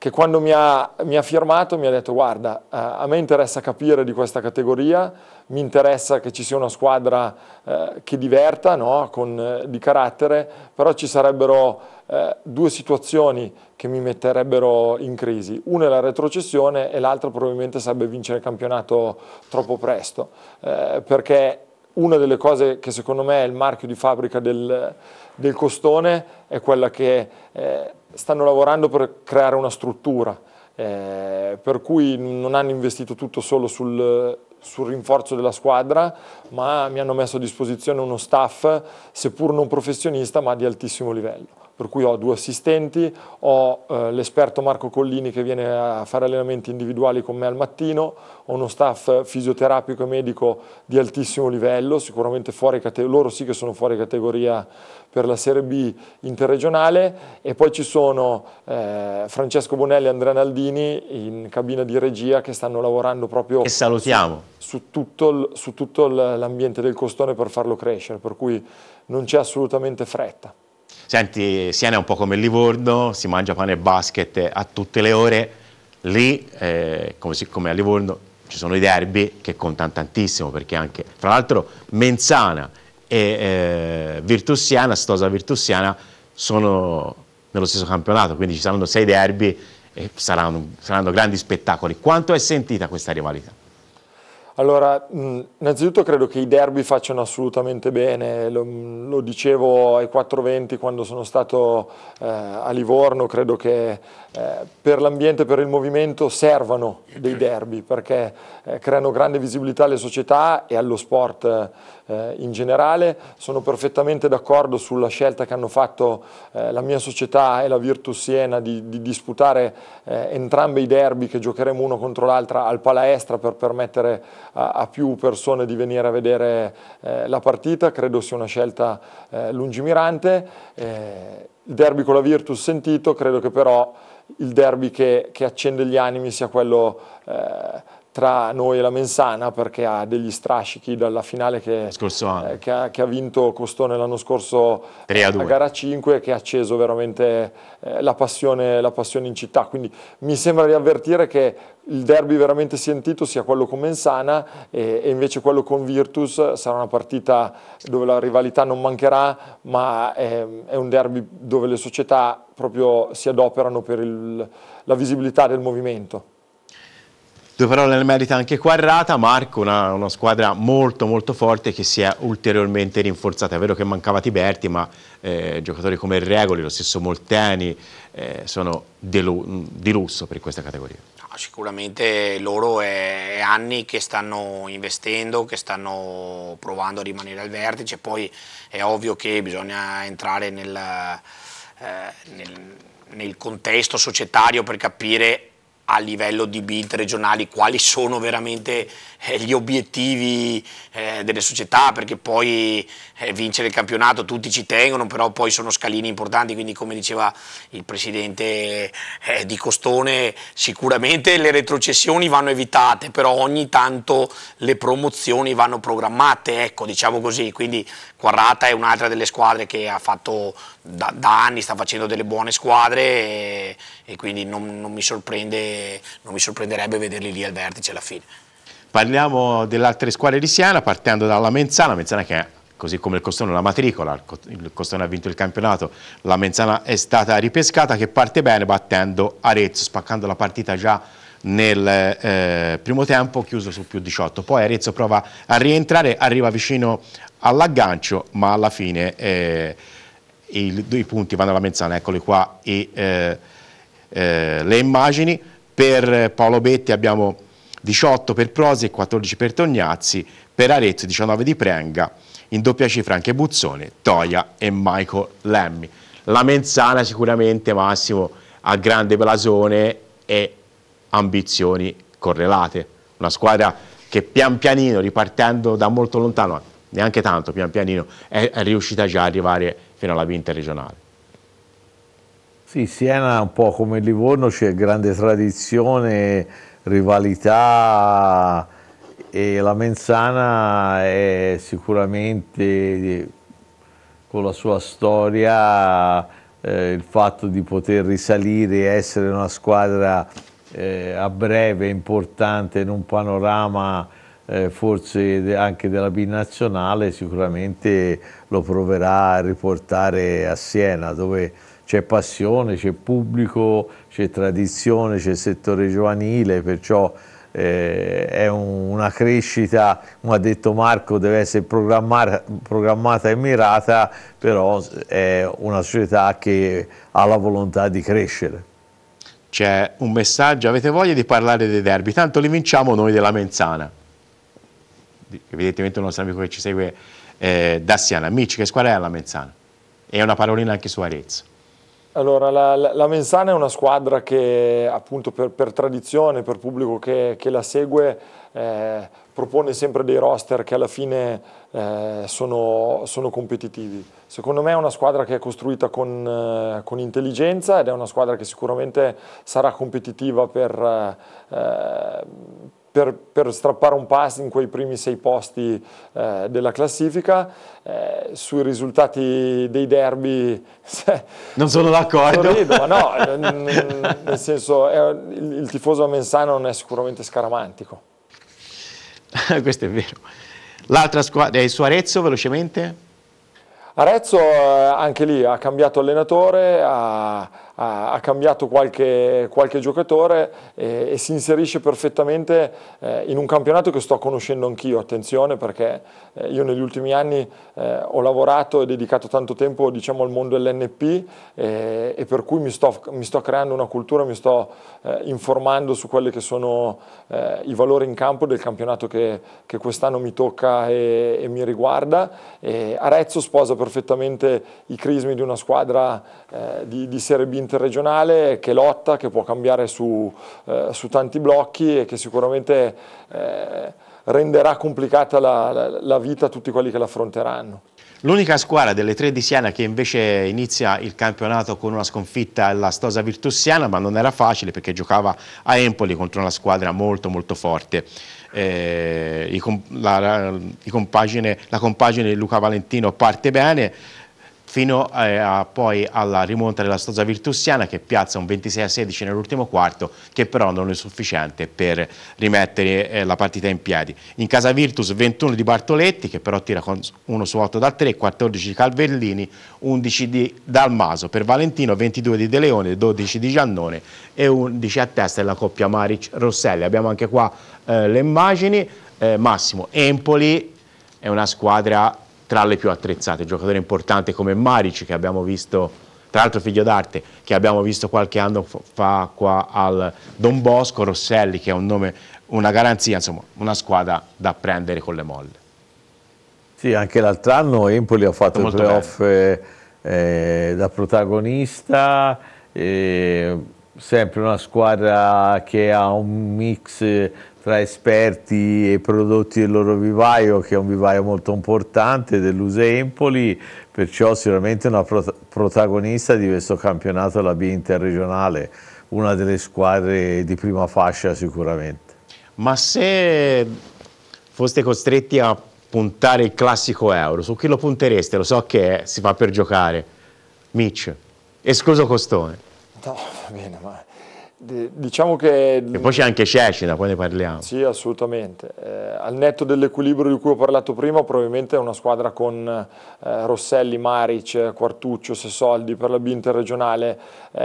che quando mi ha, mi ha, firmato mi ha detto guarda, eh, a me interessa capire di questa categoria, mi interessa che ci sia una squadra eh, che diverta, no? Con, eh, di carattere, però ci sarebbero eh, due situazioni che mi metterebbero in crisi. Una è la retrocessione e l'altra probabilmente sarebbe vincere il campionato troppo presto, eh, perché una delle cose che secondo me è il marchio di fabbrica del del costone è quella che eh, stanno lavorando per creare una struttura, eh, per cui non hanno investito tutto solo sul, sul rinforzo della squadra, ma mi hanno messo a disposizione uno staff, seppur non professionista, ma di altissimo livello per cui ho due assistenti, ho eh, l'esperto Marco Collini che viene a fare allenamenti individuali con me al mattino, ho uno staff fisioterapico e medico di altissimo livello, sicuramente fuori categoria, loro sì che sono fuori categoria per la Serie B interregionale e poi ci sono eh, Francesco Bonelli e Andrea Naldini in cabina di regia che stanno lavorando proprio su, su, tutto l'ambiente del costone per farlo crescere, per cui non c'è assolutamente fretta. Senti, Siena è un po' come il Livorno, si mangia pane e basket a tutte le ore, lì eh, come, a Livorno ci sono i derby che contano tantissimo perché anche, fra l'altro Menzana e eh, Virtusiana, Stosa Virtusiana sono nello stesso campionato, quindi ci saranno sei derby e saranno, saranno grandi spettacoli. Quanto è sentita questa rivalità? Allora, innanzitutto credo che i derby facciano assolutamente bene, lo, lo dicevo ai 4.20 quando sono stato eh, a Livorno, credo che eh, per l'ambiente, per il movimento servano dei derby perché eh, creano grande visibilità alle società e allo sport eh, in generale. Sono perfettamente d'accordo sulla scelta che hanno fatto eh, la mia società e la Virtus Siena di, di disputare eh, entrambi i derby che giocheremo uno contro l'altra al Palaestra per permettere a, a, più persone di venire a vedere la partita. Credo sia una scelta lungimirante. il derby con la Virtus sentito, credo che però il derby che, che accende gli animi sia quello eh, tra noi e la Mensana perché ha degli strascichi dalla finale che, eh, che, ha, che ha, vinto Costone l'anno scorso a la gara 5 che ha acceso veramente eh, la, passione, la, passione, in città quindi mi sembra di avvertire che il derby veramente sentito sia quello con Mensana e, e invece quello con Virtus sarà una partita dove la rivalità non mancherà ma è, ehm, è un derby dove le società proprio si adoperano per il, la visibilità del movimento Due parole nel merito anche qua errata, Marco una, una, squadra molto molto forte che si è ulteriormente rinforzata, è vero che mancava Tiberti ma eh, giocatori come Regoli, lo stesso Molteni eh, sono di lusso per questa categoria sicuramente loro è anni che stanno investendo, che stanno provando a rimanere al vertice, poi è ovvio che bisogna entrare nel, eh, nel, nel contesto societario per capire a livello di bid regionali quali sono veramente eh, gli obiettivi eh, delle società, perché poi eh, vincere il campionato tutti ci tengono, però poi sono scalini importanti, quindi come diceva il presidente di Costone, sicuramente le retrocessioni vanno evitate, però ogni tanto le promozioni vanno programmate, ecco, diciamo così, quindi Quarrata è un'altra delle squadre che ha fatto da, da, anni, sta facendo delle buone squadre e, e quindi non, non mi sorprende non mi sorprenderebbe vederli lì al vertice alla fine. Parliamo delle altre squadre di Siena, partendo dalla Menzana, Menzana che è così come il Costone la matricola, il Costone ha vinto il campionato, la Menzana è stata ripescata che parte bene battendo Arezzo, spaccando la partita già nel eh, primo tempo chiuso su più 18, poi Arezzo prova a rientrare, arriva vicino all'aggancio ma alla fine eh, i, i, punti vanno alla Menzana, eccoli qua i, eh, eh le immagini per Paolo Betti abbiamo 18 per Prosi e 14 per Tognazzi, per Arezzo 19 di Prenga, in doppia cifra anche Buzzone, Toia e Michael Lemmy. La Menzana sicuramente Massimo ha grande blasone e ambizioni correlate, una squadra che pian pianino ripartendo da molto lontano, neanche tanto pian pianino, è riuscita già ad arrivare fino alla vinta regionale. Sì, Siena un po' come Livorno c'è grande tradizione, rivalità e la Menzana è sicuramente con la sua storia eh, il fatto di poter risalire e essere una squadra eh, a breve importante in un panorama eh, forse anche della binazionale sicuramente lo proverà a riportare a Siena dove c'è passione, c'è pubblico, c'è tradizione, c'è settore giovanile, perciò eh, è un, una crescita, come ha detto Marco, deve essere programmata, e mirata, però è una società che ha la volontà di crescere. C'è un messaggio, avete voglia di parlare dei derby, tanto li vinciamo noi della Menzana. Evidentemente un nostro amico che ci segue eh, da Siena, amici che squadra è la Menzana? E una parolina anche su Arezzo. Allora, la, la, la, Mensana è una squadra che appunto per, per tradizione, per pubblico che, che la segue, eh, propone sempre dei roster che alla fine eh, sono, sono, competitivi. Secondo me è una squadra che è costruita con, eh, con intelligenza ed è una squadra che sicuramente sarà competitiva per eh, per, per, strappare un pass in quei primi sei posti eh, della classifica. Eh, sui risultati dei derby non sono d'accordo. Sorrido, ma no, nel senso è, il, il tifoso mensano non è sicuramente scaramantico. Questo è vero. L'altra squadra è eh, su Arezzo, velocemente? Arezzo eh, anche lì ha cambiato allenatore, ha ha, ha cambiato qualche, qualche giocatore e, e, si inserisce perfettamente eh, in un campionato che sto conoscendo anch'io, attenzione perché eh, io negli ultimi anni eh, ho lavorato e dedicato tanto tempo diciamo, al mondo dell'NP eh, e per cui mi sto, mi sto, creando una cultura, mi sto eh, informando su quelli che sono eh, i valori in campo del campionato che, che quest'anno mi tocca e, e mi riguarda. E Arezzo sposa perfettamente i crismi di una squadra di, di Serie B interregionale che lotta, che può cambiare su, eh, su tanti blocchi e che sicuramente eh, renderà complicata la, la, la vita a tutti quelli che l'affronteranno. L'unica squadra delle tre di Siena che invece inizia il campionato con una sconfitta è la Stosa Virtussiana, ma non era facile perché giocava a Empoli contro una squadra molto molto forte. Eh, i, la, la, i compagine, la compagine di Luca Valentino parte bene, fino eh, a, poi alla rimonta della Stosa Virtussiana che piazza un 26 a 16 nell'ultimo quarto che però non è sufficiente per rimettere eh, la partita in piedi. In casa Virtus 21 di Bartoletti che però tira con 1 su 8 dal 3, 14 di Calverlini, 11 di Dalmaso, per Valentino 22 di De Leone, 12 di Giannone e 11 a testa della coppia Maric-Rosselli. Abbiamo anche qua eh, le immagini, eh, Massimo Empoli è una squadra tra le più attrezzate, giocatore importante come Maric che abbiamo visto tra l'altro figlio d'arte che abbiamo visto qualche anno fa qua al Don Bosco, Rosselli che è un nome, una garanzia, insomma una squadra da prendere con le molle. Sì, anche l'altro anno Empoli ha fatto il playoff eh, eh, da protagonista, eh, sempre una squadra che ha un mix tra esperti e prodotti del loro vivaio, che è un vivaio molto importante dell'Use Empoli, perciò sicuramente una prot protagonista di questo campionato la B interregionale, una delle squadre di prima fascia sicuramente. Ma se foste costretti a puntare il classico euro, su chi lo puntereste? Lo so che si fa per giocare. Mitch, escluso Costone. No, va bene, ma Diciamo che... E poi c'è anche Cecina, poi ne parliamo. Sì, assolutamente. Eh, al netto dell'equilibrio di cui ho parlato prima, probabilmente è una squadra con eh, Rosselli, Maric, Quartuccio, Sessoldi per la B interregionale, eh,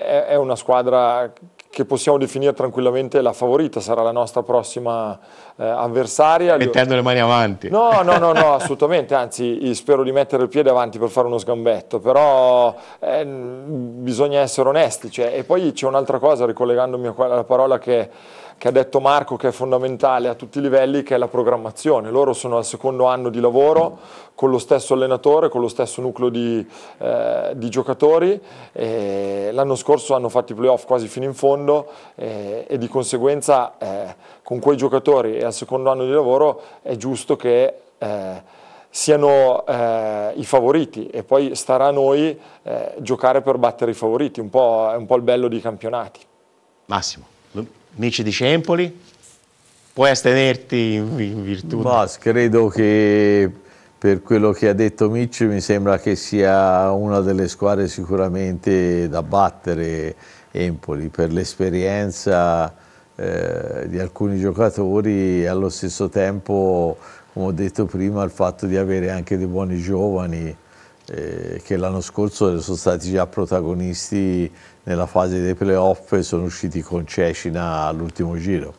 è, è, una squadra che possiamo definire tranquillamente la favorita, sarà la nostra prossima eh, avversaria. Mettendo le mani avanti. No, no, no, no assolutamente, anzi spero di mettere il piede avanti per fare uno sgambetto, però eh, bisogna essere onesti. Cioè, e poi c'è un'altra cosa, ricollegandomi alla parola che che ha detto Marco che è fondamentale a tutti i livelli, che è la programmazione. Loro sono al secondo anno di lavoro con lo stesso allenatore, con lo stesso nucleo di, eh, di giocatori. l'anno scorso hanno fatto i playoff quasi fino in fondo eh, e di conseguenza eh, con quei giocatori e al secondo anno di lavoro è giusto che eh, siano eh, i favoriti e poi starà a noi eh, giocare per battere i favoriti, un po', è un po' il bello dei campionati. Massimo. Amici di Cempoli, puoi astenerti in virtù? Mas, credo che per quello che ha detto Mitch mi sembra che sia una delle squadre sicuramente da battere Empoli per l'esperienza eh, di alcuni giocatori e allo stesso tempo, come ho detto prima, il fatto di avere anche dei buoni giovani eh, che l'anno scorso sono stati già protagonisti nella fase dei playoff sono usciti con Cecina all'ultimo giro.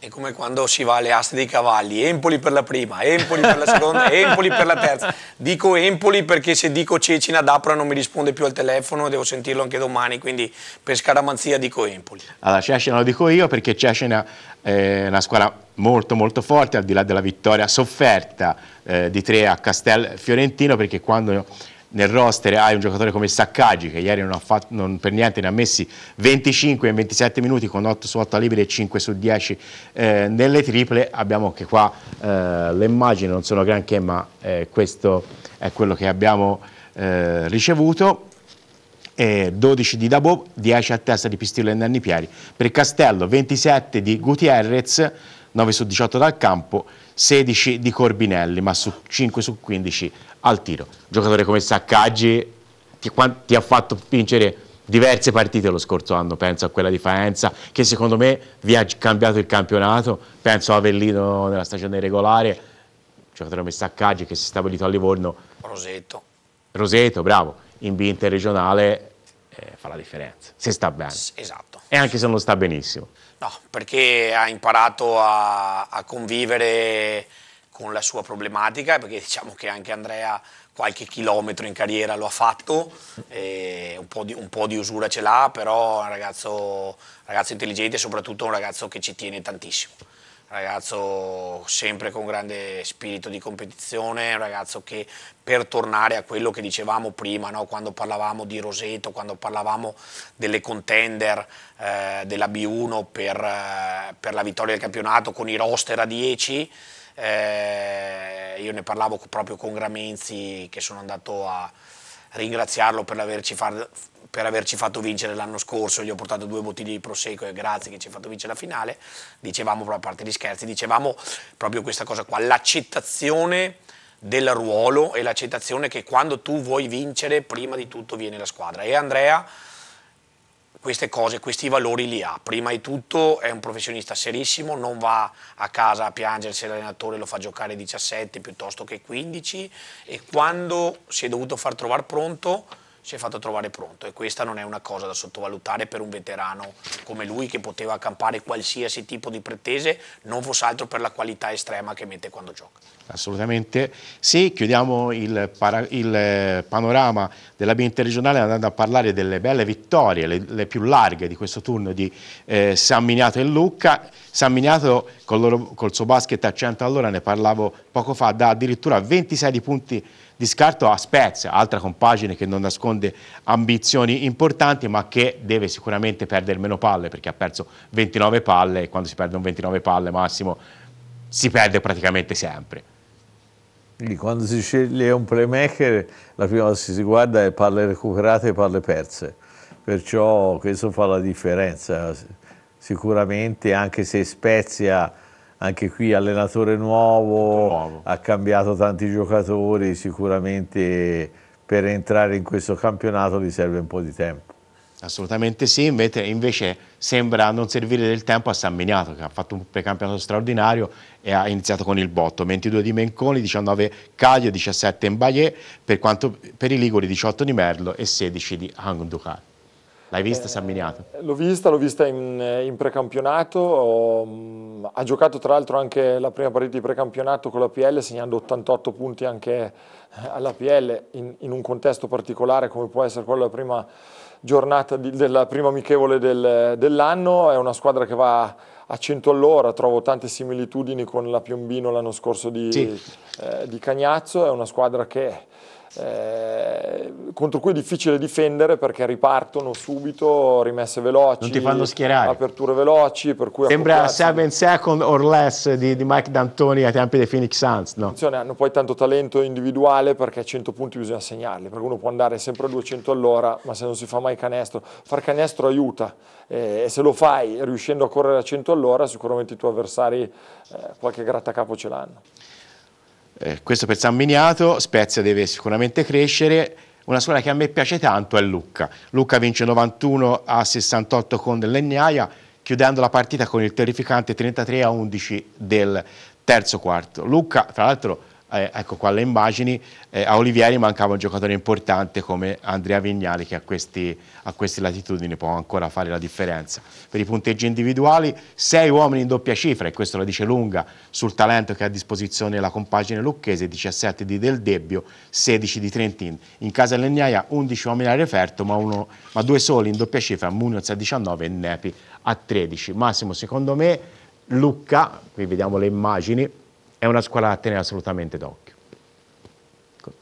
È come quando si va alle aste dei cavalli, Empoli per la prima, Empoli per la seconda, Empoli per la terza. Dico Empoli perché se dico Cecina d'Apra non mi risponde più al telefono devo sentirlo anche domani, quindi per scaramanzia dico Empoli. Allora Cecina lo dico io perché Cecina è una squadra molto molto forte al di là della vittoria sofferta eh, di tre a Castel Fiorentino perché quando nel roster hai un giocatore come Saccaggi che ieri non, ha fatto, non per niente ne ha messi 25 in 27 minuti con 8 su 8 liberi e 5 su 10 eh, nelle triple, abbiamo anche qua eh, le immagini, non sono granché ma eh, questo è quello che abbiamo eh, ricevuto. 12 eh, di Dabo, 10 a testa di Pistillo e Nanni Pieri, per Castello 27 di Gutierrez, 9 su 18 dal campo, 16 di Corbinelli, ma su 5 su 15 al tiro. Un giocatore come Saccaggi ti, ti ha fatto vincere diverse partite lo scorso anno, penso a quella di Faenza, che secondo me vi ha cambiato il campionato, penso a Avellino nella stagione regolare, giocatore come Saccaggi che si è stabilito a Livorno. Roseto. Roseto, bravo, in B regionale eh, fa la differenza, se sta bene. esatto. E anche se non sta benissimo. No, perché ha imparato a, a convivere con la sua problematica, perché diciamo che anche Andrea qualche chilometro in carriera lo ha fatto, un po, di, un, po di, usura ce l'ha, però è un ragazzo, ragazzo intelligente e soprattutto un ragazzo che ci tiene tantissimo. Un ragazzo sempre con grande spirito di competizione, un ragazzo che per tornare a quello che dicevamo prima, no? quando parlavamo di Roseto, quando parlavamo delle contender eh, della B1 per, eh, per la vittoria del campionato con i roster a 10, eh, io ne parlavo proprio con Gramenzi che sono andato a ringraziarlo per averci, far, per averci fatto vincere l'anno scorso, gli ho portato due bottiglie di Prosecco e grazie che ci ha fatto vincere la finale, dicevamo proprio a parte gli scherzi, dicevamo proprio questa cosa qua, l'accettazione del ruolo e l'accettazione che quando tu vuoi vincere prima di tutto viene la squadra e Andrea queste cose, questi valori li ha. Prima di tutto è un professionista serissimo, non va a casa a piangere se l'allenatore lo fa giocare 17 piuttosto che 15 e quando si è dovuto far trovare pronto si è fatto trovare pronto e questa non è una cosa da sottovalutare per un veterano come lui che poteva accampare qualsiasi tipo di pretese, non fosse altro per la qualità estrema che mette quando gioca. Assolutamente sì, chiudiamo il, para, il eh, panorama dell'ambiente regionale andando a parlare delle belle vittorie, le, le più larghe di questo turno di eh, San Miniato e Lucca. San Miniato col, loro, col suo basket a 100 all'ora, ne parlavo poco fa, da addirittura 26 punti di scarto a Spezia, altra compagine che non nasconde ambizioni importanti ma che deve sicuramente perdere meno palle perché ha perso 29 palle e quando si perdono 29 palle massimo si perde praticamente sempre. Quando si sceglie un playmaker la prima cosa che si guarda è palle recuperate e palle perse, perciò questo fa la differenza sicuramente anche se Spezia anche qui allenatore nuovo, nuovo, ha cambiato tanti giocatori, sicuramente per entrare in questo campionato gli serve un po' di tempo. Assolutamente sì, invece, invece sembra non servire del tempo a San Miniato che ha fatto un precampionato straordinario e ha iniziato con il botto, 22 di Menconi, 19 Caglio, 17 Mbaye, per, per i Liguri 18 di Merlo e 16 di Hangdukat. L'hai vista eh, San Miniato? L'ho vista, l'ho vista in, eh, in precampionato, mm, ha giocato tra l'altro anche la prima partita di precampionato con la PL segnando 88 punti anche eh, alla PL in, in un contesto particolare come può essere quello della prima giornata di, della prima amichevole del, dell'anno, è una squadra che va a 100 all'ora, trovo tante similitudini con la Piombino l'anno scorso di, sì. eh, di Cagnazzo, è una squadra che eh, contro cui è difficile difendere perché ripartono subito rimesse veloci, non ti fanno schierare. aperture veloci. Per cui Sembra 7 second or less di, di, Mike D'Antoni ai tempi dei Phoenix Suns. No? Attenzione, hanno poi tanto talento individuale perché a 100 punti bisogna segnarli, perché uno può andare sempre a 200 all'ora, ma se non si fa mai canestro, far canestro aiuta eh, e se lo fai riuscendo a correre a 100 all'ora sicuramente i tuoi avversari eh, qualche grattacapo ce l'hanno. Eh, questo per San Miniato, Spezia deve sicuramente crescere, una squadra che a me piace tanto è Lucca. Lucca vince 91 a 68 con l'Egnaia, chiudendo la partita con il terrificante 33 a 11 del terzo quarto. Lucca, tra l'altro, eh, ecco qua le immagini, eh, a Olivieri mancava un giocatore importante come Andrea Vignali che a, questi, a, queste latitudini può ancora fare la differenza. Per i punteggi individuali, sei uomini in doppia cifra e questo la dice lunga sul talento che ha a disposizione la compagine lucchese, 17 di Del Debbio, 16 di Trentin. In casa Legnaia 11 uomini a referto ma, uno, ma due soli in doppia cifra, Munoz a 19 e Nepi a 13. Massimo secondo me Lucca, qui vediamo le immagini, è una scuola da tenere assolutamente d'occhio.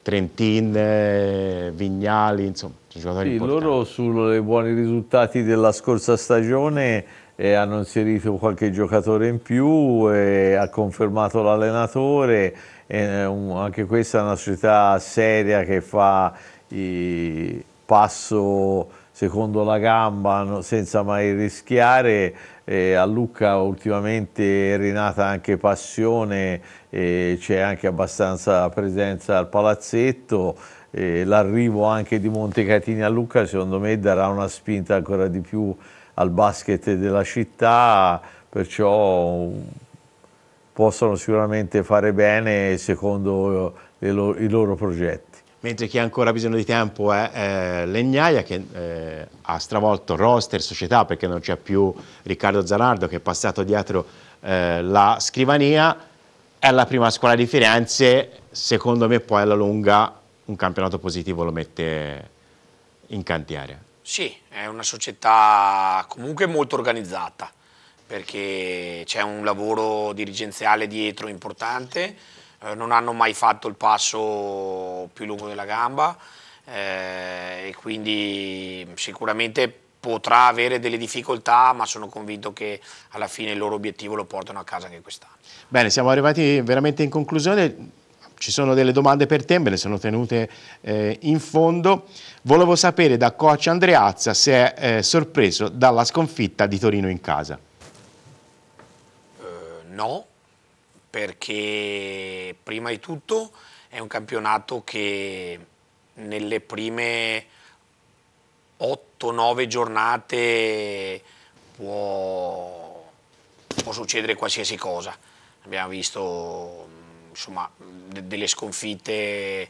Trentin, eh, Vignali, insomma, sono giocatori sì, importanti. Loro sui buoni risultati della scorsa stagione eh, hanno inserito qualche giocatore in più, eh, ha confermato l'allenatore, eh, un, anche questa è una società seria che fa il passo secondo la gamba no, senza mai rischiare eh, a Lucca ultimamente è rinata anche passione, eh, c'è anche abbastanza presenza al palazzetto, eh, l'arrivo anche di Montecatini a Lucca secondo me darà una spinta ancora di più al basket della città, perciò possono sicuramente fare bene secondo eh, loro, i loro progetti mentre chi ha ancora bisogno di tempo è eh, Legnaia che eh, ha stravolto roster, società perché non c'è più Riccardo Zanardo che è passato dietro eh, la scrivania, è la prima squadra di Firenze, secondo me poi alla lunga un campionato positivo lo mette in cantiere. Sì, è una società comunque molto organizzata perché c'è un lavoro dirigenziale dietro importante, eh, non hanno mai fatto il passo più lungo della gamba eh, e quindi sicuramente potrà avere delle difficoltà ma sono convinto che alla fine il loro obiettivo lo portano a casa anche quest'anno. Bene, siamo arrivati veramente in conclusione, ci sono delle domande per te, me le sono tenute eh, in fondo. Volevo sapere da coach Andreazza se è eh, sorpreso dalla sconfitta di Torino in casa. Uh, no, perché prima di tutto è un campionato che nelle prime 8-9 giornate può, può succedere qualsiasi cosa. Abbiamo visto insomma, delle sconfitte, eh,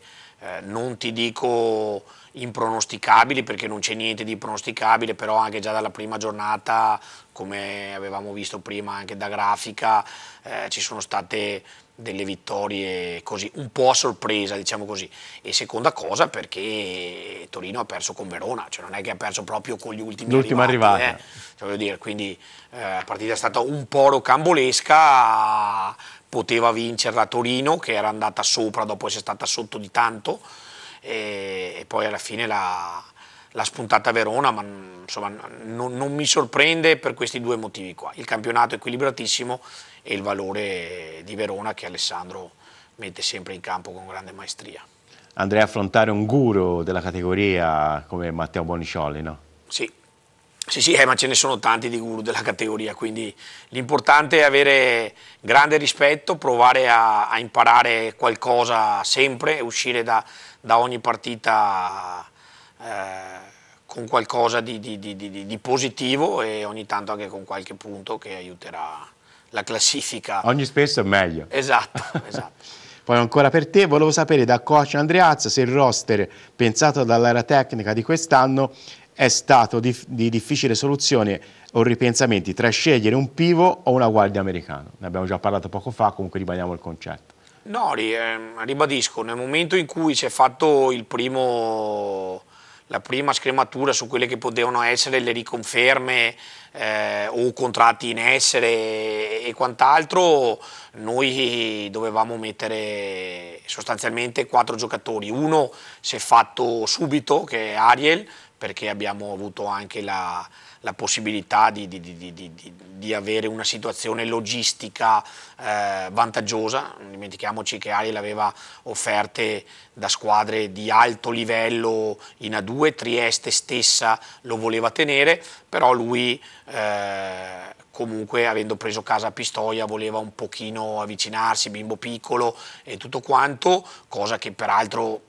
non ti dico impronosticabili perché non c'è niente di pronosticabile, però anche già dalla prima giornata, come avevamo visto prima anche da grafica, eh, ci sono state delle vittorie così un po' a sorpresa, diciamo così. E seconda cosa perché Torino ha perso con Verona, cioè non è che ha perso proprio con gli ultimi L'ultima arrivata. Eh. Cioè, dire, quindi eh, la partita è stata un po' rocambolesca, poteva vincerla Torino che era andata sopra dopo essere stata sotto di tanto e, e poi alla fine la, la spuntata Verona, ma insomma, non, non, mi sorprende per questi due motivi qua. Il campionato equilibratissimo e il valore di Verona che Alessandro mette sempre in campo con grande maestria. Andrei a affrontare un guru della categoria come Matteo Bonicioli, no? Sì, sì, sì, eh, ma ce ne sono tanti di guru della categoria, quindi l'importante è avere grande rispetto, provare a, a imparare qualcosa sempre, uscire da, da ogni partita eh, con qualcosa di, di, di, di, positivo e ogni tanto anche con qualche punto che aiuterà la classifica. Ogni spesso è meglio. Esatto, esatto. Poi ancora per te, volevo sapere da coach Andreazza se il roster pensato dall'era tecnica di quest'anno è stato di, di, difficile soluzione o ripensamenti tra scegliere un pivo o una guardia americana. Ne abbiamo già parlato poco fa, comunque ribadiamo il concetto. No, ehm, ribadisco, nel momento in cui si è fatto primo, la prima scrematura su quelle che potevano essere le riconferme eh, o contratti in essere e quant'altro, noi dovevamo mettere sostanzialmente quattro giocatori. Uno si è fatto subito, che è Ariel, perché abbiamo avuto anche la, la possibilità di, di, di, di, avere una situazione logistica eh, vantaggiosa. Non dimentichiamoci che Ariel aveva offerte da squadre di alto livello in A2, Trieste stessa lo voleva tenere, però lui eh, comunque avendo preso casa a Pistoia voleva un pochino avvicinarsi, bimbo piccolo e tutto quanto, cosa che peraltro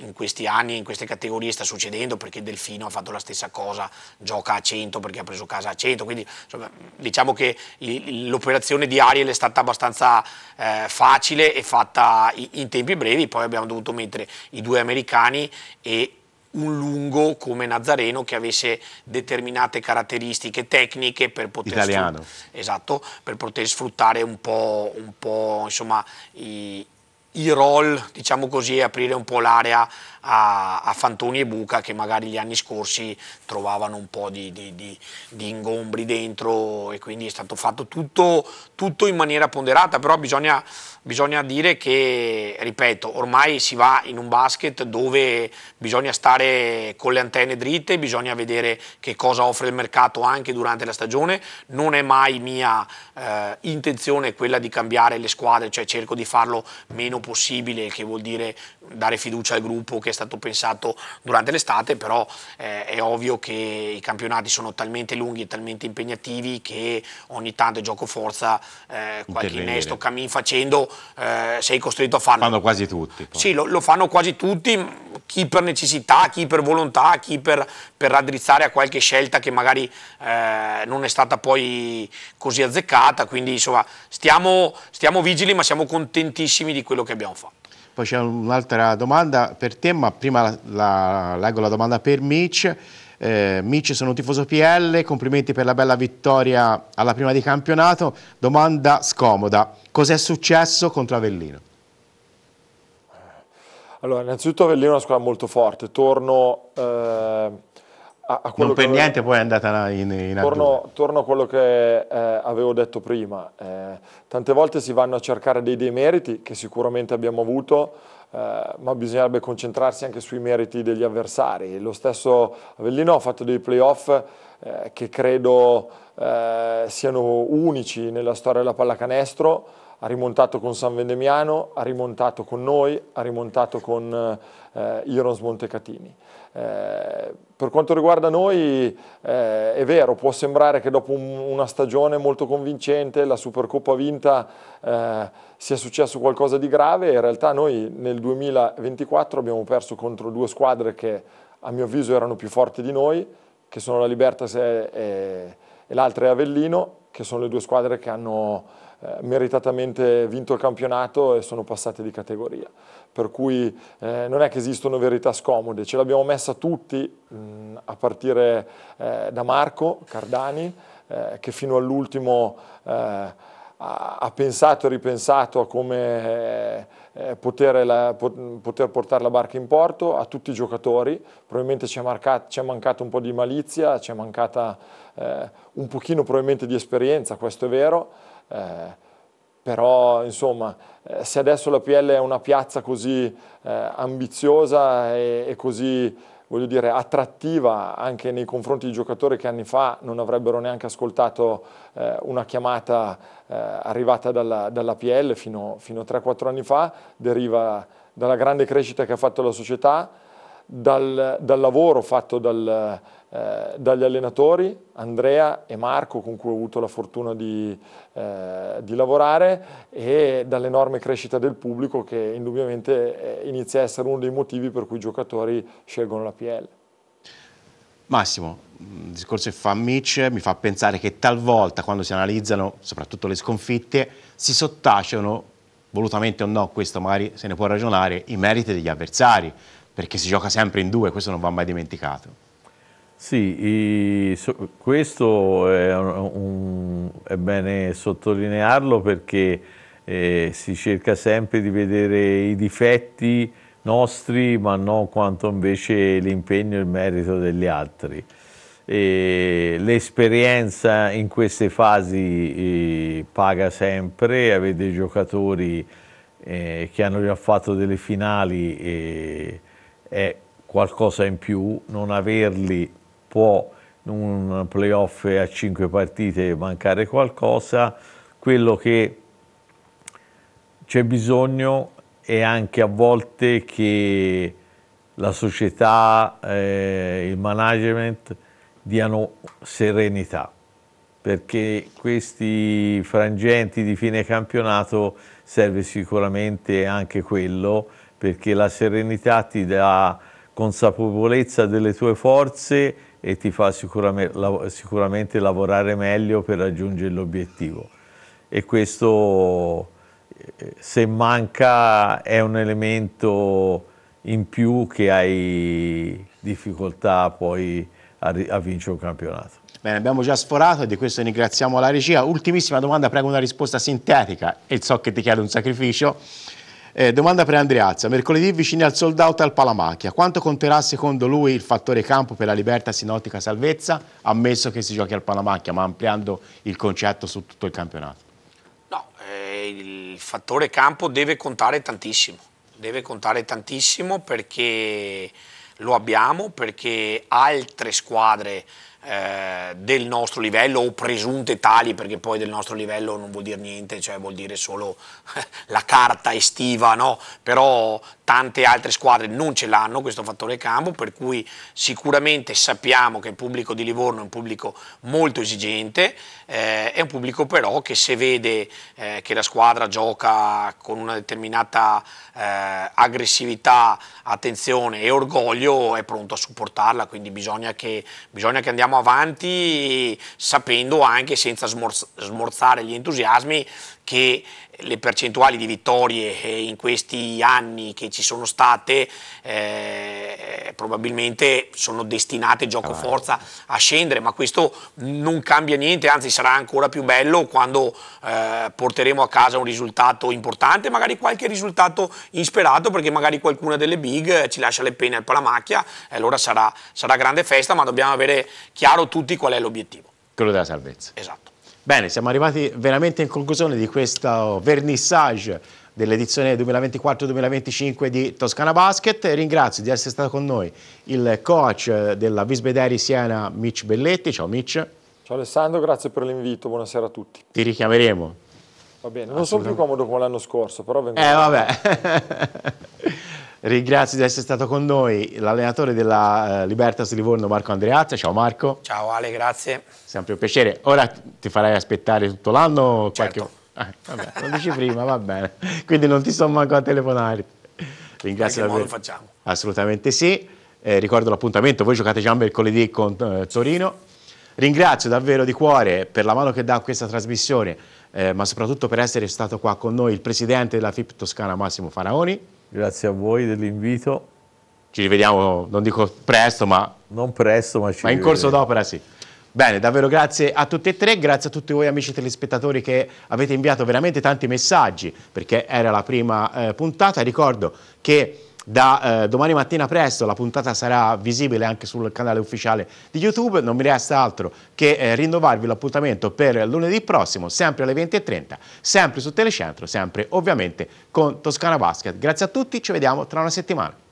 in questi anni in queste categorie sta succedendo perché Delfino ha fatto la stessa cosa, gioca a 100 perché ha preso casa a 100, quindi insomma, diciamo che l'operazione di Ariel è stata abbastanza eh, facile e fatta in tempi brevi, poi abbiamo dovuto mettere i due americani e un lungo come Nazareno che avesse determinate caratteristiche tecniche per poter, sfrutt esatto, per poter sfruttare un po', un po insomma, i, i roll, diciamo così, e aprire un po' l'area a, a, Fantoni e Buca che magari gli anni scorsi trovavano un po' di, di, di, di ingombri dentro e quindi è stato fatto tutto, tutto in maniera ponderata, però bisogna, bisogna, dire che, ripeto, ormai si va in un basket dove bisogna stare con le antenne dritte, bisogna vedere che cosa offre il mercato anche durante la stagione, non è mai mia eh, intenzione quella di cambiare le squadre, cioè cerco di farlo meno possibile, che vuol dire dare fiducia al gruppo che sta stato pensato durante l'estate, però eh, è ovvio che i campionati sono talmente lunghi e talmente impegnativi che ogni tanto gioco forza, eh, qualche innesto, cammin facendo, eh, sei costretto a farlo. Fanno quasi tutti. Poi. Sì, lo, lo, fanno quasi tutti, chi per necessità, chi per volontà, chi per, per raddrizzare a qualche scelta che magari eh, non è stata poi così azzeccata, quindi insomma stiamo, stiamo vigili ma siamo contentissimi di quello che abbiamo fatto. Poi c'è un'altra domanda per te, ma prima la, la, leggo la domanda per Mitch. Eh, Mitch, sono un tifoso PL, complimenti per la bella vittoria alla prima di campionato. Domanda scomoda, cos'è successo contro Avellino? Allora, innanzitutto Avellino è una squadra molto forte, torno eh, a, a non per avevo... niente poi è andata in, in torno, torno, a quello che eh, avevo detto prima. Eh, tante volte si vanno a cercare dei demeriti che sicuramente abbiamo avuto, eh, ma bisognerebbe concentrarsi anche sui meriti degli avversari. Lo stesso Avellino ha fatto dei playoff eh, che credo eh, siano unici nella storia della pallacanestro. Ha rimontato con San Vendemiano, ha rimontato con noi, ha rimontato con eh, Irons Montecatini eh, per quanto riguarda noi, eh, è vero, può sembrare che dopo un, una stagione molto convincente, la Supercoppa vinta, eh, sia successo qualcosa di grave, in realtà noi nel 2024 abbiamo perso contro due squadre che a mio avviso erano più forti di noi, che sono la Libertas e, e, e l'altra è Avellino, che sono le due squadre che hanno eh, meritatamente vinto il campionato e sono passate di categoria per cui eh, non è che esistono verità scomode, ce l'abbiamo messa tutti, mh, mm, a partire eh, da Marco Cardani, eh, che fino all'ultimo eh, ha, ha, pensato e ripensato a come eh, eh, poter, la, poter, portare la barca in porto, a tutti i giocatori, probabilmente ci è, marcato, mancato un po' di malizia, ci è mancata un pochino probabilmente di esperienza, questo è vero, però insomma eh, se adesso la PL è una piazza così eh, ambiziosa e, e così voglio dire, attrattiva anche nei confronti di giocatori che anni fa non avrebbero neanche ascoltato eh, una chiamata eh, arrivata dalla, dalla PL fino, fino a 3-4 anni fa, deriva dalla grande crescita che ha fatto la società, dal, dal lavoro fatto dal, eh, dagli allenatori, Andrea e Marco con cui ho avuto la fortuna di, eh, di lavorare e dall'enorme crescita del pubblico che indubbiamente eh, inizia a essere uno dei motivi per cui i giocatori scelgono la PL. Massimo, il discorso che fa Mitch mi fa pensare che talvolta quando si analizzano soprattutto le sconfitte si sottacciono, volutamente o no, questo magari se ne può ragionare, i meriti degli avversari perché si gioca sempre in due, questo non va mai dimenticato. Sì, questo è, un, è bene sottolinearlo perché eh, si cerca sempre di vedere i difetti nostri ma non quanto invece l'impegno e il merito degli altri. L'esperienza in queste fasi eh, paga sempre, avete giocatori eh, che hanno già fatto delle finali eh, è qualcosa in più, non averli può in un playoff a 5 partite mancare qualcosa, quello che c'è bisogno è anche a volte che la società, eh, il management diano serenità perché questi frangenti di fine campionato serve sicuramente anche quello perché la serenità ti dà consapevolezza delle tue forze e ti fa sicuramente, sicuramente lavorare meglio per raggiungere l'obiettivo. E questo, eh, se manca, è un elemento in più che hai difficoltà poi a, a vincere un campionato. Bene, abbiamo già sforato e di questo ringraziamo la regia. Ultimissima domanda, prego una risposta sintetica e so che ti chiedo un sacrificio. Eh, domanda per Andreazza, mercoledì vicini al sold out al Palamacchia, quanto conterà secondo lui il fattore campo per la libertà sinottica salvezza, ammesso che si giochi al Palamacchia, ma ampliando il concetto su tutto il campionato? No, eh, il fattore campo deve contare tantissimo, deve contare tantissimo perché lo abbiamo, perché altre squadre eh, del nostro livello o presunte tali, perché poi del nostro livello non vuol dire niente, cioè vuol dire solo la carta estiva, no? però tante altre squadre non ce l'hanno questo fattore campo, per cui sicuramente sappiamo che il pubblico di Livorno è un pubblico molto esigente, eh, è un pubblico però che se vede eh, che la squadra gioca con una determinata eh, aggressività, attenzione e orgoglio è pronto a supportarla, quindi bisogna che, bisogna che andiamo andiamo avanti sapendo anche senza smorzare gli entusiasmi che le percentuali di vittorie in questi anni che ci sono state eh, probabilmente sono destinate gioco forza a scendere, ma questo non cambia niente, anzi sarà ancora più bello quando eh, porteremo a casa un risultato importante, magari qualche risultato insperato perché magari qualcuna delle big eh, ci lascia le pene al palamacchia e allora sarà, sarà grande festa, ma dobbiamo avere chiaro tutti qual è l'obiettivo. Quello della salvezza. Esatto. Bene, siamo arrivati veramente in conclusione di questo vernissage dell'edizione 2024-2025 di Toscana Basket. Ringrazio di essere stato con noi il coach della Visbederi Siena, Mitch Belletti. Ciao Mitch. Ciao Alessandro, grazie per l'invito, buonasera a tutti. Ti richiameremo. Va bene, non sono più comodo come l'anno scorso, però vengo. Eh vabbè. Ringrazio di essere stato con noi l'allenatore della eh, Libertas Livorno Marco Andreazza. Ciao Marco. Ciao Ale, grazie. Sempre un piacere. Ora ti farai aspettare tutto l'anno? Qualche... Certo. Ah, vabbè, lo dici prima, va bene. Quindi non ti sto manco a telefonare. Ringrazio davvero. lo facciamo. Assolutamente sì. Eh, ricordo l'appuntamento, voi giocate già mercoledì con eh, Torino. Ringrazio davvero di cuore per la mano che dà a questa trasmissione, eh, ma soprattutto per essere stato qua con noi il presidente della FIP Toscana Massimo Faraoni Grazie a voi dell'invito. Ci rivediamo, non dico presto, ma... Non presto, ma ci Ma in corso d'opera sì. Bene, davvero grazie a tutti e tre, grazie a tutti voi amici telespettatori che avete inviato veramente tanti messaggi, perché era la prima eh, puntata. Ricordo che da eh, domani mattina presto, la puntata sarà visibile anche sul canale ufficiale di YouTube, non mi resta altro che eh, rinnovarvi l'appuntamento per lunedì prossimo, sempre alle 20.30, sempre su Telecentro, sempre ovviamente con Toscana Basket. Grazie a tutti, ci vediamo tra una settimana.